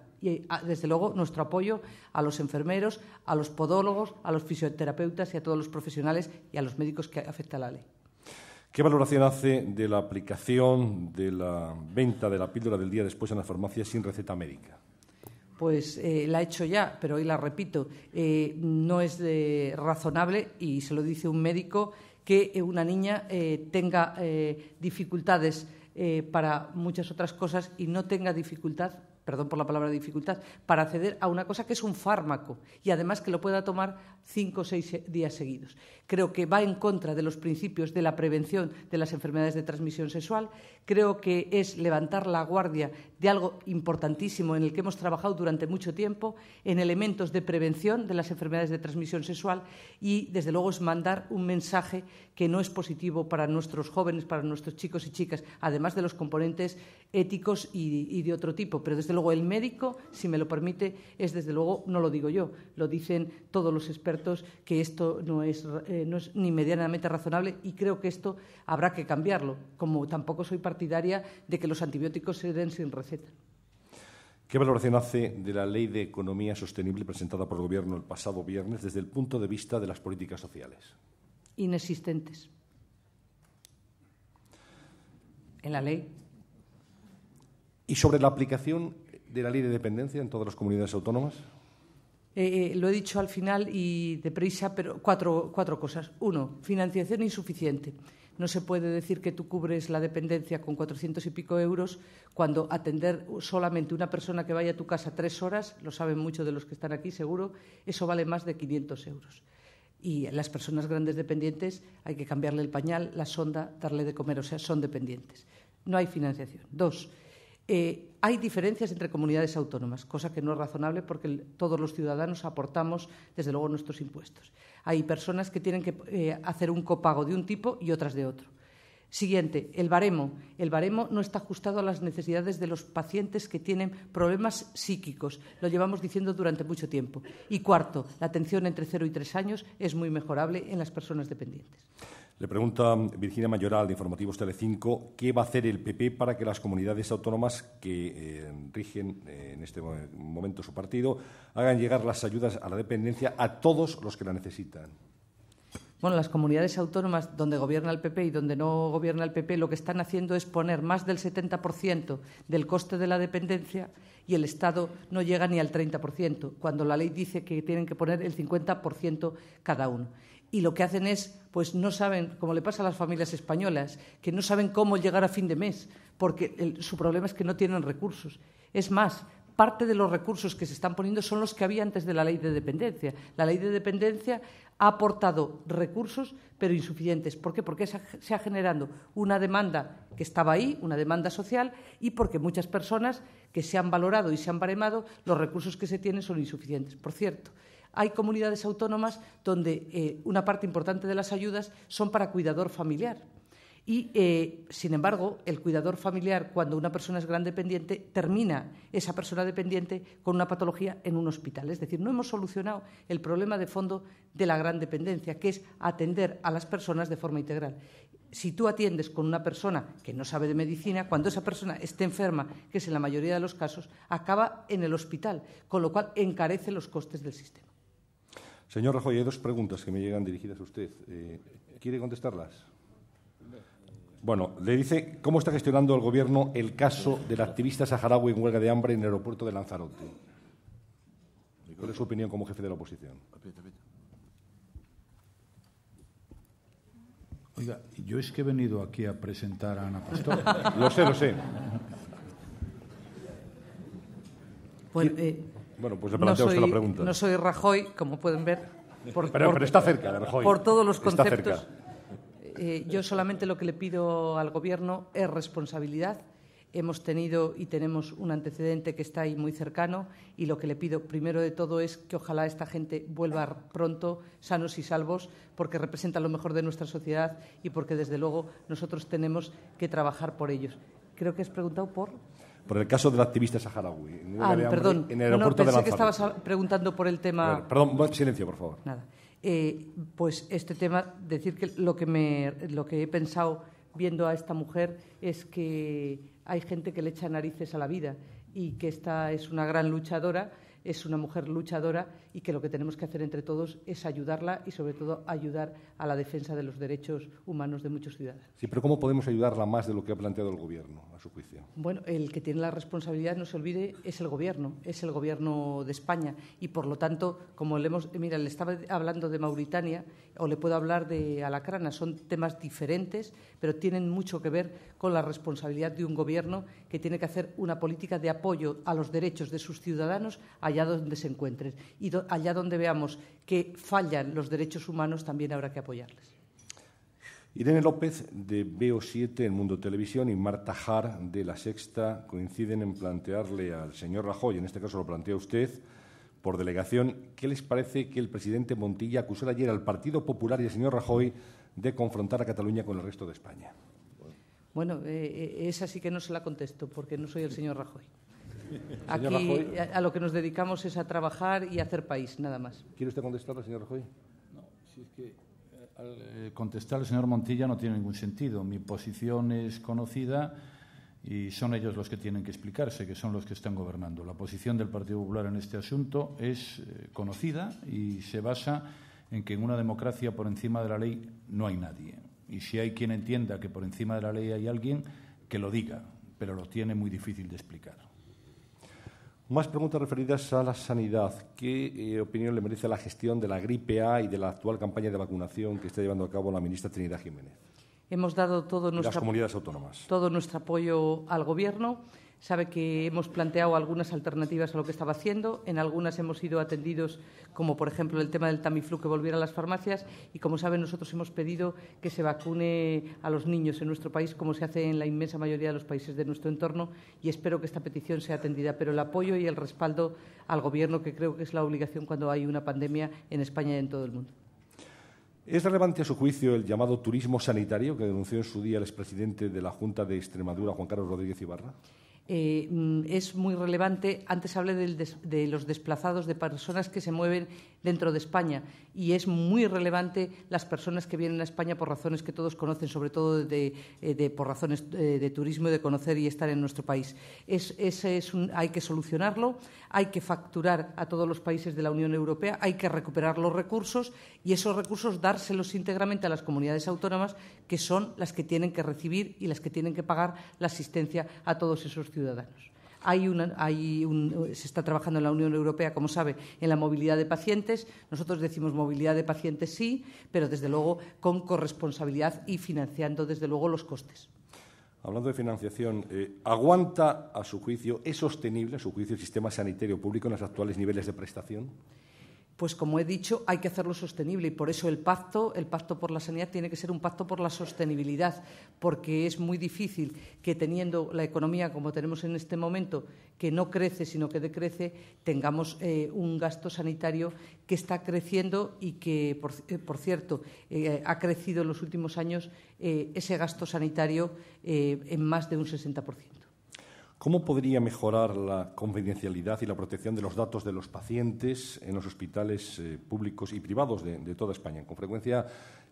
Ah, desde luego, nuestro apoyo a los enfermeros, a los podólogos, a los fisioterapeutas y a todos los profesionales y a los médicos que afecta la ley. ¿Qué valoración hace de la aplicación de la venta de la píldora del día después en la farmacia sin receta médica? pues eh, la he hecho ya, pero hoy la repito, eh, no es eh, razonable y se lo dice un médico que una niña tenga dificultades para muchas otras cosas y no tenga dificultad perdón por la palabra dificultad, para acceder a una cosa que es un fármaco y además que lo pueda tomar cinco o seis eh, días seguidos. Creo que va en contra de los principios de la prevención de las enfermedades de transmisión sexual. Creo que es levantar la guardia de algo importantísimo en el que hemos trabajado durante mucho tiempo, en elementos de prevención de las enfermedades de transmisión sexual y, desde luego, es mandar un mensaje que no es positivo para nuestros jóvenes, para nuestros chicos y chicas, además de los componentes éticos y, de otro tipo. Pero, desde luego el médico, si me lo permite, es desde luego, no lo digo yo, lo dicen todos los expertos que esto eh, no es, ni medianamente razonable y creo que esto habrá que cambiarlo, como tampoco soy partidaria de que los antibióticos se den sin receta. ¿Qué valoración hace de la Ley de Economía Sostenible presentada por el Gobierno el pasado viernes desde el punto de vista de las políticas sociales? Inexistentes. En la ley. ¿Y sobre la aplicación de la ley de dependencia en todas las comunidades autónomas? Eh, eh, lo he dicho al final y deprisa, pero cuatro, cosas. Uno, financiación insuficiente. No se puede decir que tú cubres la dependencia con cuatrocientos y pico euros cuando atender solamente una persona que vaya a tu casa tres horas, lo saben muchos de los que están aquí seguro, eso vale más de 500 euros. Y las personas grandes dependientes hay que cambiarle el pañal, la sonda, darle de comer, o sea, son dependientes. No hay financiación. Dos, eh, hay diferencias entre comunidades autónomas, cosa que no es razonable porque todos los ciudadanos aportamos, desde luego, nuestros impuestos. Hay personas que tienen que eh, hacer un copago de un tipo y otras de otro. Siguiente, el baremo. El baremo no está ajustado a las necesidades de los pacientes que tienen problemas psíquicos. Lo llevamos diciendo durante mucho tiempo. Y cuarto, la atención entre cero y tres años es muy mejorable en las personas dependientes. Le pregunta Virginia Mayoral de Informativos Telecinco qué va a hacer el PP para que las comunidades autónomas que eh, rigen eh, en este momento su partido hagan llegar las ayudas a la dependencia a todos los que la necesitan. Bueno, las comunidades autónomas donde gobierna el PP y donde no gobierna el PP lo que están haciendo es poner más del 70% del coste de la dependencia y el Estado no llega ni al 30%, cuando la ley dice que tienen que poner el 50% cada uno y lo que hacen es, pues no saben, como le pasa a las familias españolas, que no saben cómo llegar a fin de mes, porque su problema es que no tienen recursos. Es más, parte de los recursos que se están poniendo son los que había antes de la ley de dependencia. La ley de dependencia ha aportado recursos, pero insuficientes. ¿Por qué? Porque se ha generado una demanda que estaba ahí, una demanda social, y porque muchas personas que se han valorado y se han baremado, los recursos que se tienen son insuficientes. Por cierto, hay comunidades autónomas donde eh, una parte importante de las ayudas son para cuidador familiar. Y, eh, sin embargo, el cuidador familiar, cuando una persona es gran dependiente, termina esa persona dependiente con una patología en un hospital. Es decir, no hemos solucionado el problema de fondo de la gran dependencia, que es atender a las personas de forma integral. Si tú atiendes con una persona que no sabe de medicina, cuando esa persona esté enferma, que es en la mayoría de los casos, acaba en el hospital, con lo cual encarece los costes del sistema. Señor Rajoy, hay dos preguntas que me llegan dirigidas a usted. Eh, ¿Quiere contestarlas? Bueno, le dice cómo está gestionando el Gobierno el caso del activista saharaui en huelga de hambre en el aeropuerto de Lanzarote. ¿Cuál es su opinión como jefe de la oposición? Oiga, yo es que he venido aquí a presentar a Ana Pastor. lo sé, lo sé. Bueno, bueno, pues le no soy, pregunta. No soy Rajoy, como pueden ver. Por, pero, está cerca de Rajoy. Por todos los conceptos. Eh, yo solamente lo que le pido al Gobierno es responsabilidad. Hemos tenido y tenemos un antecedente que está ahí muy cercano y lo que le pido primero de todo es que ojalá esta gente vuelva pronto, sanos y salvos, porque representa lo mejor de nuestra sociedad y porque, desde luego, nosotros tenemos que trabajar por ellos. Creo que es preguntado por por el caso del activista saharaui. Ah, perdón. En el ah, aeropuerto pensé que estabas preguntando por el tema... Perdón, silencio, por favor. Nada. Eh, pues este tema, decir que lo que, me, lo que he pensado viendo a esta mujer es que hay gente que le echa narices a la vida y que esta es una gran luchadora, es una mujer luchadora y que lo que tenemos que hacer entre todos es ayudarla y, sobre todo, ayudar a la defensa de los derechos humanos de muchos ciudadanos. Sí, pero ¿cómo podemos ayudarla más de lo que ha planteado el Gobierno, a su juicio? Bueno, el que tiene la responsabilidad, no se olvide, es el Gobierno, es el Gobierno de España y, por lo tanto, como le hemos. Eh, mira, le estaba hablando de Mauritania o le puedo hablar de Alacrana, son temas diferentes, pero tienen mucho que ver con la responsabilidad de un Gobierno que tiene que hacer una política de apoyo a los derechos de sus ciudadanos allá donde se encuentren. Y allá donde veamos que fallan los derechos humanos, también habrá que apoyarles. Irene López de BO7 en Mundo Televisión y Marta Jar, de La Sexta coinciden en plantearle al señor Rajoy, en este caso lo plantea usted, por delegación, ¿qué les parece que el presidente Montilla acusara ayer al Partido Popular y al señor Rajoy de confrontar a Cataluña con el resto de España? Bueno, es eh, eh, esa sí que no se la contesto porque no soy el señor Rajoy. Aquí a, lo que nos dedicamos es a trabajar y a hacer país, nada más. ¿Quiere usted contestar, señor Rajoy? No, si es que eh, eh, contestar al señor Montilla no tiene ningún sentido. Mi posición es conocida y son ellos los que tienen que explicarse, que son los que están gobernando. La posición del Partido Popular en este asunto es eh, conocida y se basa en que en una democracia por encima de la ley no hay nadie. Y si hay quien entienda que por encima de la ley hay alguien, que lo diga, pero lo tiene muy difícil de explicar. Más preguntas referidas a la sanidad. ¿Qué eh, opinión le merece la gestión de la gripe A y de la actual campaña de vacunación que está llevando a cabo la ministra Trinidad Jiménez? Hemos dado todo comunidades autónomas. todo nuestro apoyo al Gobierno. Sabe que hemos planteado algunas alternativas a lo que estaba haciendo. En algunas hemos sido atendidos, como por ejemplo el tema del Tamiflu que volviera a las farmacias. Y como sabe, nosotros hemos pedido que se vacune a los niños en nuestro país, como se hace en la inmensa mayoría de los países de nuestro entorno. Y espero que esta petición sea atendida. Pero el apoyo y el respaldo al Gobierno, que creo que es la obligación cuando hay una pandemia en España y en todo el mundo. ¿Es relevante a su juicio el llamado turismo sanitario que denunció en su día el expresidente de la Junta de Extremadura, Juan Carlos Rodríguez Ibarra? Eh, mm, es muy relevante. Antes hablé de los desplazados, de personas que se mueven dentro de España, y es muy relevante las personas que vienen a España por razones que todos conocen, sobre todo de, eh, por razones eh, de turismo, de conocer y estar en nuestro país. Es, hay que solucionarlo, hay que facturar a todos los países de la Unión Europea, hay que recuperar los recursos y esos recursos dárselos íntegramente a las comunidades autónomas, que son las que tienen que recibir y las que tienen que pagar la asistencia a todos esos ciudadanos ciudadanos. Hay un, se está trabajando en la Unión Europea, como sabe, en la movilidad de pacientes. Nosotros decimos movilidad de pacientes sí, pero desde luego con corresponsabilidad y financiando desde luego los costes. Hablando de financiación, eh, ¿aguanta a su juicio, es sostenible a su juicio el sistema sanitario público en los actuales niveles de prestación? pues como he dicho, hay que hacerlo sostenible y por eso el pacto, el pacto por la sanidad tiene que ser un pacto por la sostenibilidad, porque es muy difícil que teniendo la economía como tenemos en este momento, que no crece sino que decrece, tengamos eh, un gasto sanitario que está creciendo y que, por, eh, cierto, eh, ha crecido en los últimos años ese gasto sanitario en más de un 60%. ¿Cómo podría mejorar la confidencialidad y la protección de los datos de los pacientes en los hospitales eh, públicos y privados de, toda España? Con frecuencia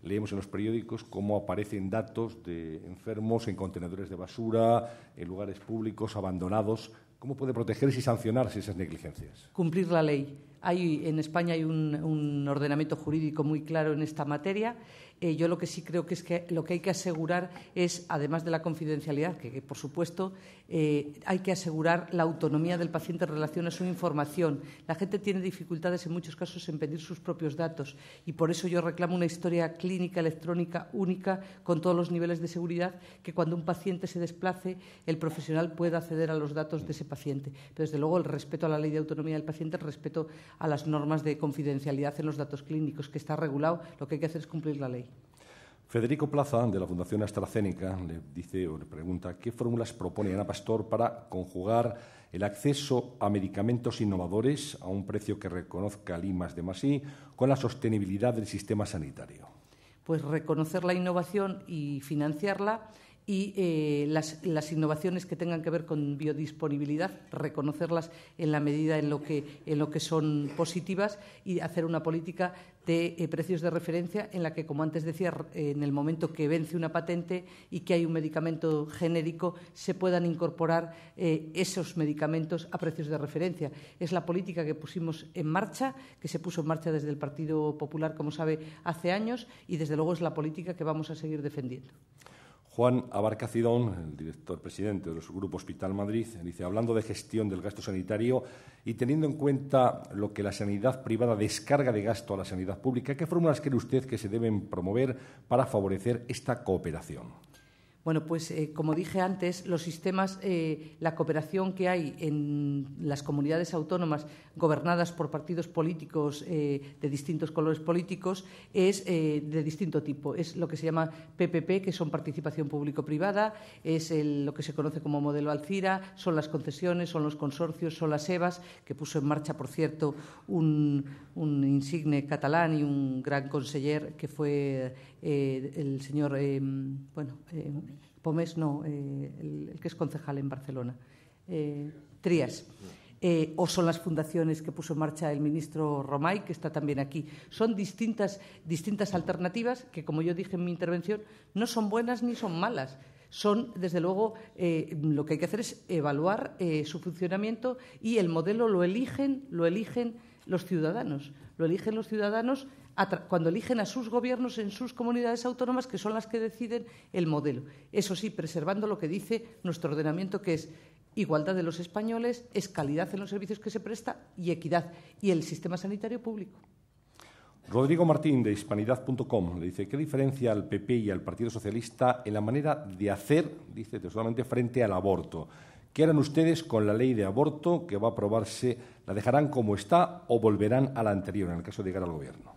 leemos en los periódicos cómo aparecen datos de enfermos en contenedores de basura, en lugares públicos abandonados. ¿Cómo puede protegerse y sancionarse esas negligencias? Cumplir la ley. Hay, en España hay un, ordenamiento jurídico muy claro en esta materia. Eh, yo lo que sí creo que es que lo que hay que asegurar es, además de la confidencialidad, que por supuesto eh, hay que asegurar la autonomía del paciente en relación a su información. La gente tiene dificultades en muchos casos en pedir sus propios datos y por eso yo reclamo una historia clínica electrónica única con todos los niveles de seguridad que cuando un paciente se desplace el profesional pueda acceder a los datos de ese paciente. Pero desde luego el respeto a la ley de autonomía del paciente, el respeto a las normas de confidencialidad en los datos clínicos que está regulado, lo que hay que hacer es cumplir la ley. Federico Plaza, de la Fundación AstraZeneca, le dice o le pregunta qué fórmulas propone Ana Pastor para conjugar el acceso a medicamentos innovadores a un precio que reconozca el I de con la sostenibilidad del sistema sanitario. Pues reconocer la innovación y financiarla y eh, las, innovaciones que tengan que ver con biodisponibilidad, reconocerlas en la medida en lo que, son positivas y hacer una política de eh, precios de referencia en la que, como antes decía, en el momento que vence una patente y que hay un medicamento genérico, se puedan incorporar eh, esos medicamentos a precios de referencia. Es la política que pusimos en marcha, que se puso en marcha desde el Partido Popular, como sabe, hace años y, desde luego, es la política que vamos a seguir defendiendo. Juan Abarca Cidón, el director presidente del Grupo Hospital Madrid, dice, hablando de gestión del gasto sanitario y teniendo en cuenta lo que la sanidad privada descarga de gasto a la sanidad pública, ¿qué fórmulas cree usted que se deben promover para favorecer esta cooperación? Bueno, pues eh, como dije antes, los sistemas, eh, la cooperación que hay en las comunidades autónomas gobernadas por partidos políticos eh, de distintos colores políticos es de distinto tipo. Es lo que se llama PPP, que son participación público-privada, es lo que se conoce como modelo Alcira, son las concesiones, son los consorcios, son las EVAs, que puso en marcha, por cierto, un, un insigne catalán y un gran conseller que fue eh, el señor, eh, bueno, eh, Pomés no, el, que es concejal en Barcelona, Trías. o son las fundaciones que puso en marcha el ministro Romay, que está también aquí. Son distintas, distintas alternativas que, como yo dije en mi intervención, no son buenas ni son malas son, desde luego, lo que hay que hacer es evaluar su funcionamiento y el modelo lo eligen, lo eligen los ciudadanos. Lo eligen los ciudadanos cuando eligen a sus gobiernos en sus comunidades autónomas, que son las que deciden el modelo. Eso sí, preservando lo que dice nuestro ordenamiento, que es igualdad de los españoles, es calidad en los servicios que se presta y equidad. Y el sistema sanitario público. Rodrigo Martín de hispanidad.com le dice, ¿qué diferencia al PP y al Partido Socialista en la manera de hacer, dice solamente frente al aborto? ¿Qué harán ustedes con la ley de aborto que va a aprobarse? ¿La dejarán como está o volverán a la anterior en el caso de llegar al gobierno?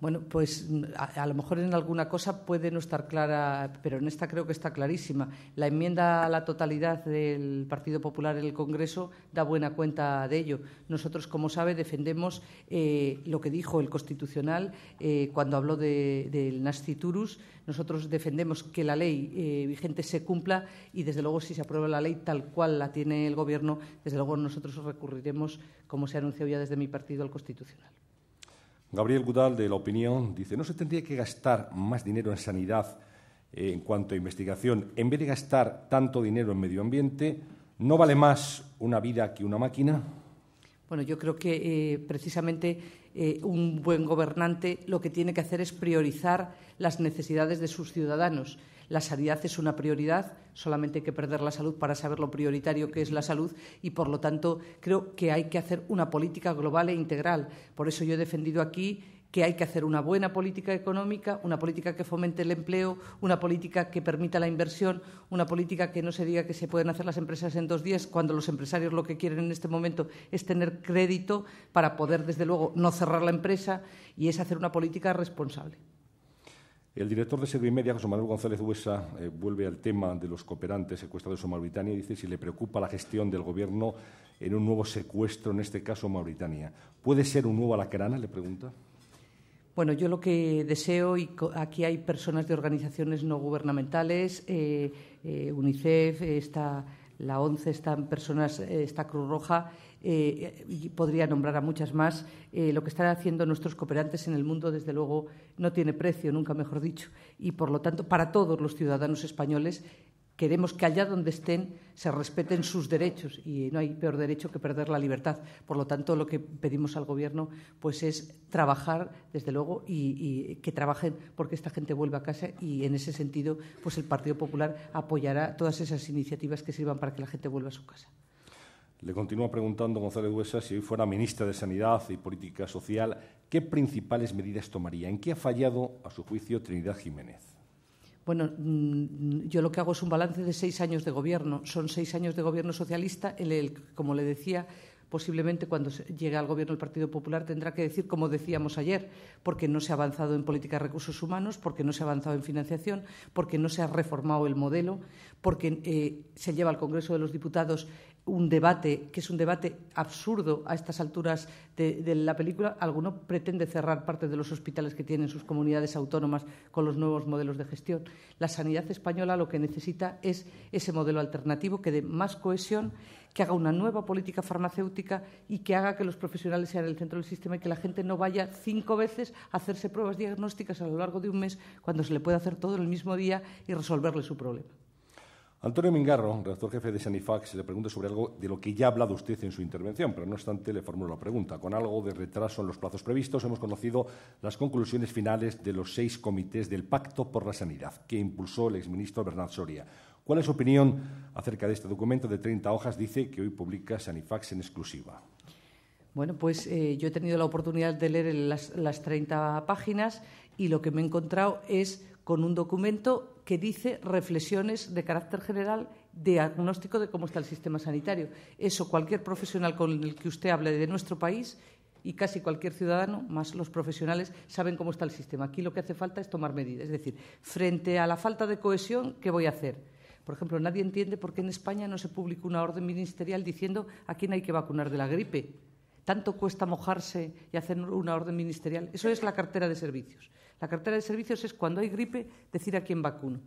Bueno, pues a, lo mejor en alguna cosa puede no estar clara, pero en esta creo que está clarísima. La enmienda a la totalidad del Partido Popular en el Congreso da buena cuenta de ello. Nosotros, como sabe, defendemos eh, lo que dijo el Constitucional eh, cuando habló del de, nasciturus. Nosotros defendemos que la ley eh, vigente se cumpla y, desde luego, si se aprueba la ley tal cual la tiene el Gobierno, desde luego nosotros recurriremos, como se ha anunciado ya desde mi partido, al Constitucional. Gabriel Gudal, de La Opinión, dice, ¿no se tendría que gastar más dinero en sanidad eh, en cuanto a investigación en vez de gastar tanto dinero en medio ambiente? ¿No vale más una vida que una máquina? Bueno, yo creo que eh, precisamente eh, un buen gobernante lo que tiene que hacer es priorizar las necesidades de sus ciudadanos. La sanidad es una prioridad, solamente hay que perder la salud para saber lo prioritario que es la salud y, por lo tanto, creo que hay que hacer una política global e integral. Por eso yo he defendido aquí que hay que hacer una buena política económica, una política que fomente el empleo, una política que permita la inversión, una política que no se diga que se pueden hacer las empresas en dos días, cuando los empresarios lo que quieren en este momento es tener crédito para poder, desde luego, no cerrar la empresa y es hacer una política responsable. El director de Seguridad Media, José Manuel González Huesa, eh, vuelve al tema de los cooperantes secuestrados en Mauritania y dice si le preocupa la gestión del Gobierno en un nuevo secuestro, en este caso Mauritania. ¿Puede ser un nuevo alacrana? Le pregunta. Bueno, yo lo que deseo, y aquí hay personas de organizaciones no gubernamentales, eh, eh, UNICEF, está, la ONCE, están personas, está Cruz Roja, eh, y podría nombrar a muchas más, eh, lo que están haciendo nuestros cooperantes en el mundo, desde luego, no tiene precio, nunca mejor dicho. Y, por lo tanto, para todos los ciudadanos españoles queremos que allá donde estén se respeten sus derechos y no hay peor derecho que perder la libertad. Por lo tanto, lo que pedimos al Gobierno pues es trabajar, desde luego, y, y que trabajen porque esta gente vuelva a casa y en ese sentido pues el Partido Popular apoyará todas esas iniciativas que sirvan para que la gente vuelva a su casa. Le continúa preguntando González Huesa si hoy fuera ministra de Sanidad y Política Social, ¿qué principales medidas tomaría? ¿En qué ha fallado, a su juicio, Trinidad Jiménez? Bueno, mm, yo lo que hago es un balance de seis años de gobierno. Son seis años de gobierno socialista. El, como le decía, posiblemente cuando llegue al gobierno el Partido Popular tendrá que decir, como decíamos ayer, porque no se ha avanzado en política de recursos humanos, porque no se ha avanzado en financiación, porque no se ha reformado el modelo, porque eh, se lleva al Congreso de los Diputados un debate que es un debate absurdo a estas alturas de, la película. Alguno pretende cerrar parte de los hospitales que tienen sus comunidades autónomas con los nuevos modelos de gestión. La sanidad española lo que necesita es ese modelo alternativo que dé más cohesión, que haga una nueva política farmacéutica y que haga que los profesionales sean el centro del sistema y que la gente no vaya cinco veces a hacerse pruebas diagnósticas a lo largo de un mes cuando se le puede hacer todo en el mismo día y resolverle su problema. Antonio Mingarro, redactor jefe de Sanifax, le pregunto sobre algo de lo que ya ha hablado usted en su intervención, pero no obstante le formulo la pregunta. Con algo de retraso en los plazos previstos, hemos conocido las conclusiones finales de los seis comités del Pacto por la Sanidad que impulsó el exministro Bernard Soria. ¿Cuál es su opinión acerca de este documento de 30 hojas? Dice que hoy publica Sanifax en exclusiva. Bueno, pues eh, yo he tenido la oportunidad de leer las, las 30 páginas y lo que me he encontrado es con un documento que dice reflexiones de carácter general, diagnóstico de cómo está el sistema sanitario. Eso cualquier profesional con el que usted hable de nuestro país y casi cualquier ciudadano, más los profesionales, saben cómo está el sistema. Aquí lo que hace falta es tomar medidas. Es decir, frente a la falta de cohesión, ¿qué voy a hacer? Por ejemplo, nadie entiende por qué en España no se publicó una orden ministerial diciendo a quién hay que vacunar de la gripe. Tanto cuesta mojarse y hacer una orden ministerial. Eso es la cartera de servicios. La cartera de servicios es cuando hay gripe decir a quién vacuno.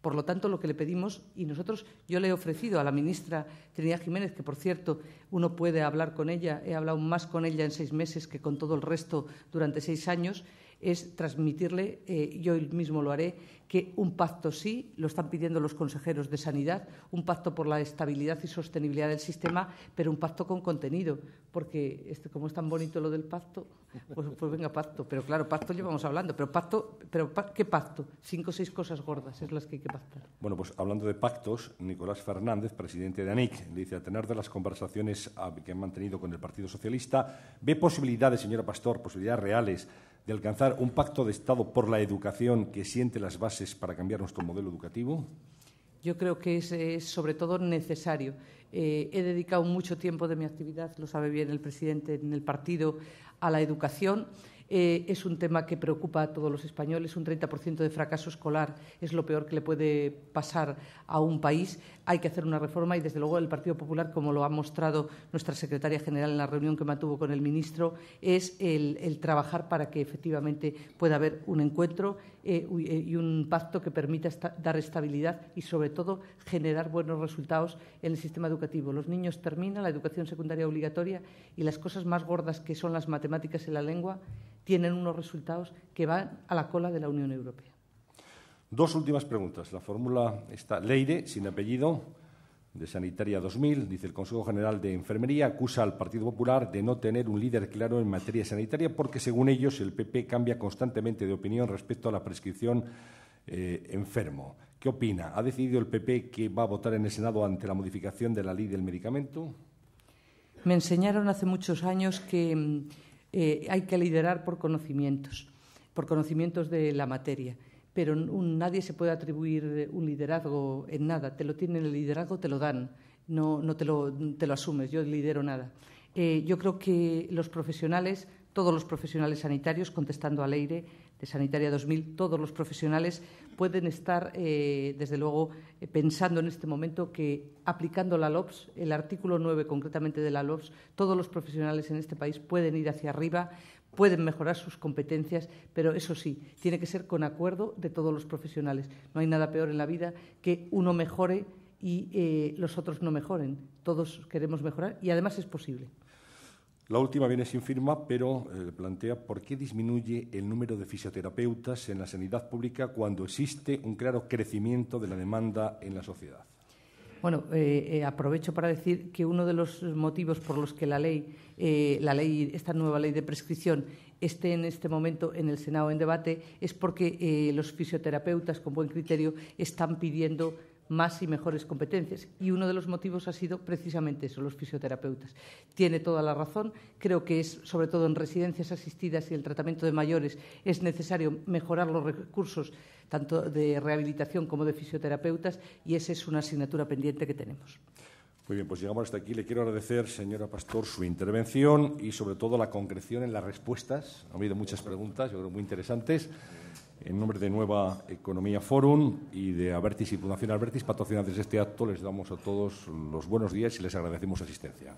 Por lo tanto, lo que le pedimos, y nosotros, yo le he ofrecido a la ministra Trinidad Jiménez, que por cierto uno puede hablar con ella, he hablado más con ella en seis meses que con todo el resto durante seis años, es transmitirle, eh, yo mismo lo haré, que un pacto sí, lo están pidiendo los consejeros de Sanidad, un pacto por la estabilidad y sostenibilidad del sistema, pero un pacto con contenido, porque este, como es tan bonito lo del pacto, pues, pues venga, pacto. Pero claro, pacto llevamos hablando, pero pacto, pero ¿qué pacto? Cinco o seis cosas gordas es las que hay que pactar. Bueno, pues hablando de pactos, Nicolás Fernández, presidente de ANIC, dice, a tener de las conversaciones ah, que han mantenido con el Partido Socialista, ¿ve posibilidades, señora Pastor, posibilidades reales de alcanzar un pacto de Estado por la educación que siente las bases para cambiar nuestro modelo educativo? Yo creo que es, sobre todo necesario. Eh, he dedicado mucho tiempo de mi actividad, lo sabe bien el presidente, en el partido, a la educación. Eh, es un tema que preocupa a todos los españoles. Un 30% de fracaso escolar es lo peor que le puede pasar a un país hay que hacer una reforma y, desde luego, el Partido Popular, como lo ha mostrado nuestra secretaria general en la reunión que mantuvo con el ministro, es el, trabajar para que efectivamente pueda haber un encuentro eh, eh, y un pacto que permita dar estabilidad y, sobre todo, generar buenos resultados en el sistema educativo. Los niños terminan la educación secundaria obligatoria y las cosas más gordas que son las matemáticas y la lengua tienen unos resultados que van a la cola de la Unión Europea. Dos últimas preguntas. La fórmula está Leire, sin apellido, de Sanitaria 2000. Dice el Consejo General de Enfermería acusa al Partido Popular de no tener un líder claro en materia sanitaria porque, según ellos, el PP cambia constantemente de opinión respecto a la prescripción eh, enfermo. ¿Qué opina? ¿Ha decidido el PP que va a votar en el Senado ante la modificación de la ley del medicamento? Me enseñaron hace muchos años que mm, eh, hay que liderar por conocimientos, por conocimientos de la materia pero nadie se puede atribuir eh, un liderazgo en nada. Te lo tienen el liderazgo, te lo dan, no, no te, lo, asumes, yo lidero nada. Eh, yo creo que los profesionales, todos los profesionales sanitarios, contestando al aire de Sanitaria 2000, todos los profesionales pueden estar, eh, desde luego, pensando en este momento que aplicando la LOPS, el artículo 9 concretamente de la LOPS, todos los profesionales en este país pueden ir hacia arriba, pueden mejorar sus competencias, pero eso sí, tiene que ser con acuerdo de todos los profesionales. No hay nada peor en la vida que uno mejore y eh, los otros no mejoren. Todos queremos mejorar y además es posible. La última viene sin firma, pero eh, plantea por qué disminuye el número de fisioterapeutas en la sanidad pública cuando existe un claro crecimiento de la demanda en la sociedad. Bueno, eh, eh, aprovecho para decir que uno de los motivos por los que la ley, eh, la ley, esta nueva ley de prescripción esté en este momento en el Senado en debate es porque los fisioterapeutas, con buen criterio, están pidiendo más y mejores competencias. Y uno de los motivos ha sido precisamente eso, los fisioterapeutas. Tiene toda la razón. Creo que es, sobre todo en residencias asistidas y el tratamiento de mayores, es necesario mejorar los recursos tanto de rehabilitación como de fisioterapeutas y esa es una asignatura pendiente que tenemos. Muy bien, pues llegamos hasta aquí. Le quiero agradecer, señora Pastor, su intervención y sobre todo la concreción en las respuestas. Ha habido muchas preguntas, yo creo muy interesantes. En nombre de Nueva Economía Forum y de Abertis y Fundación Albertis, patrocinantes de este acto, les damos a todos los buenos días y les agradecemos su asistencia.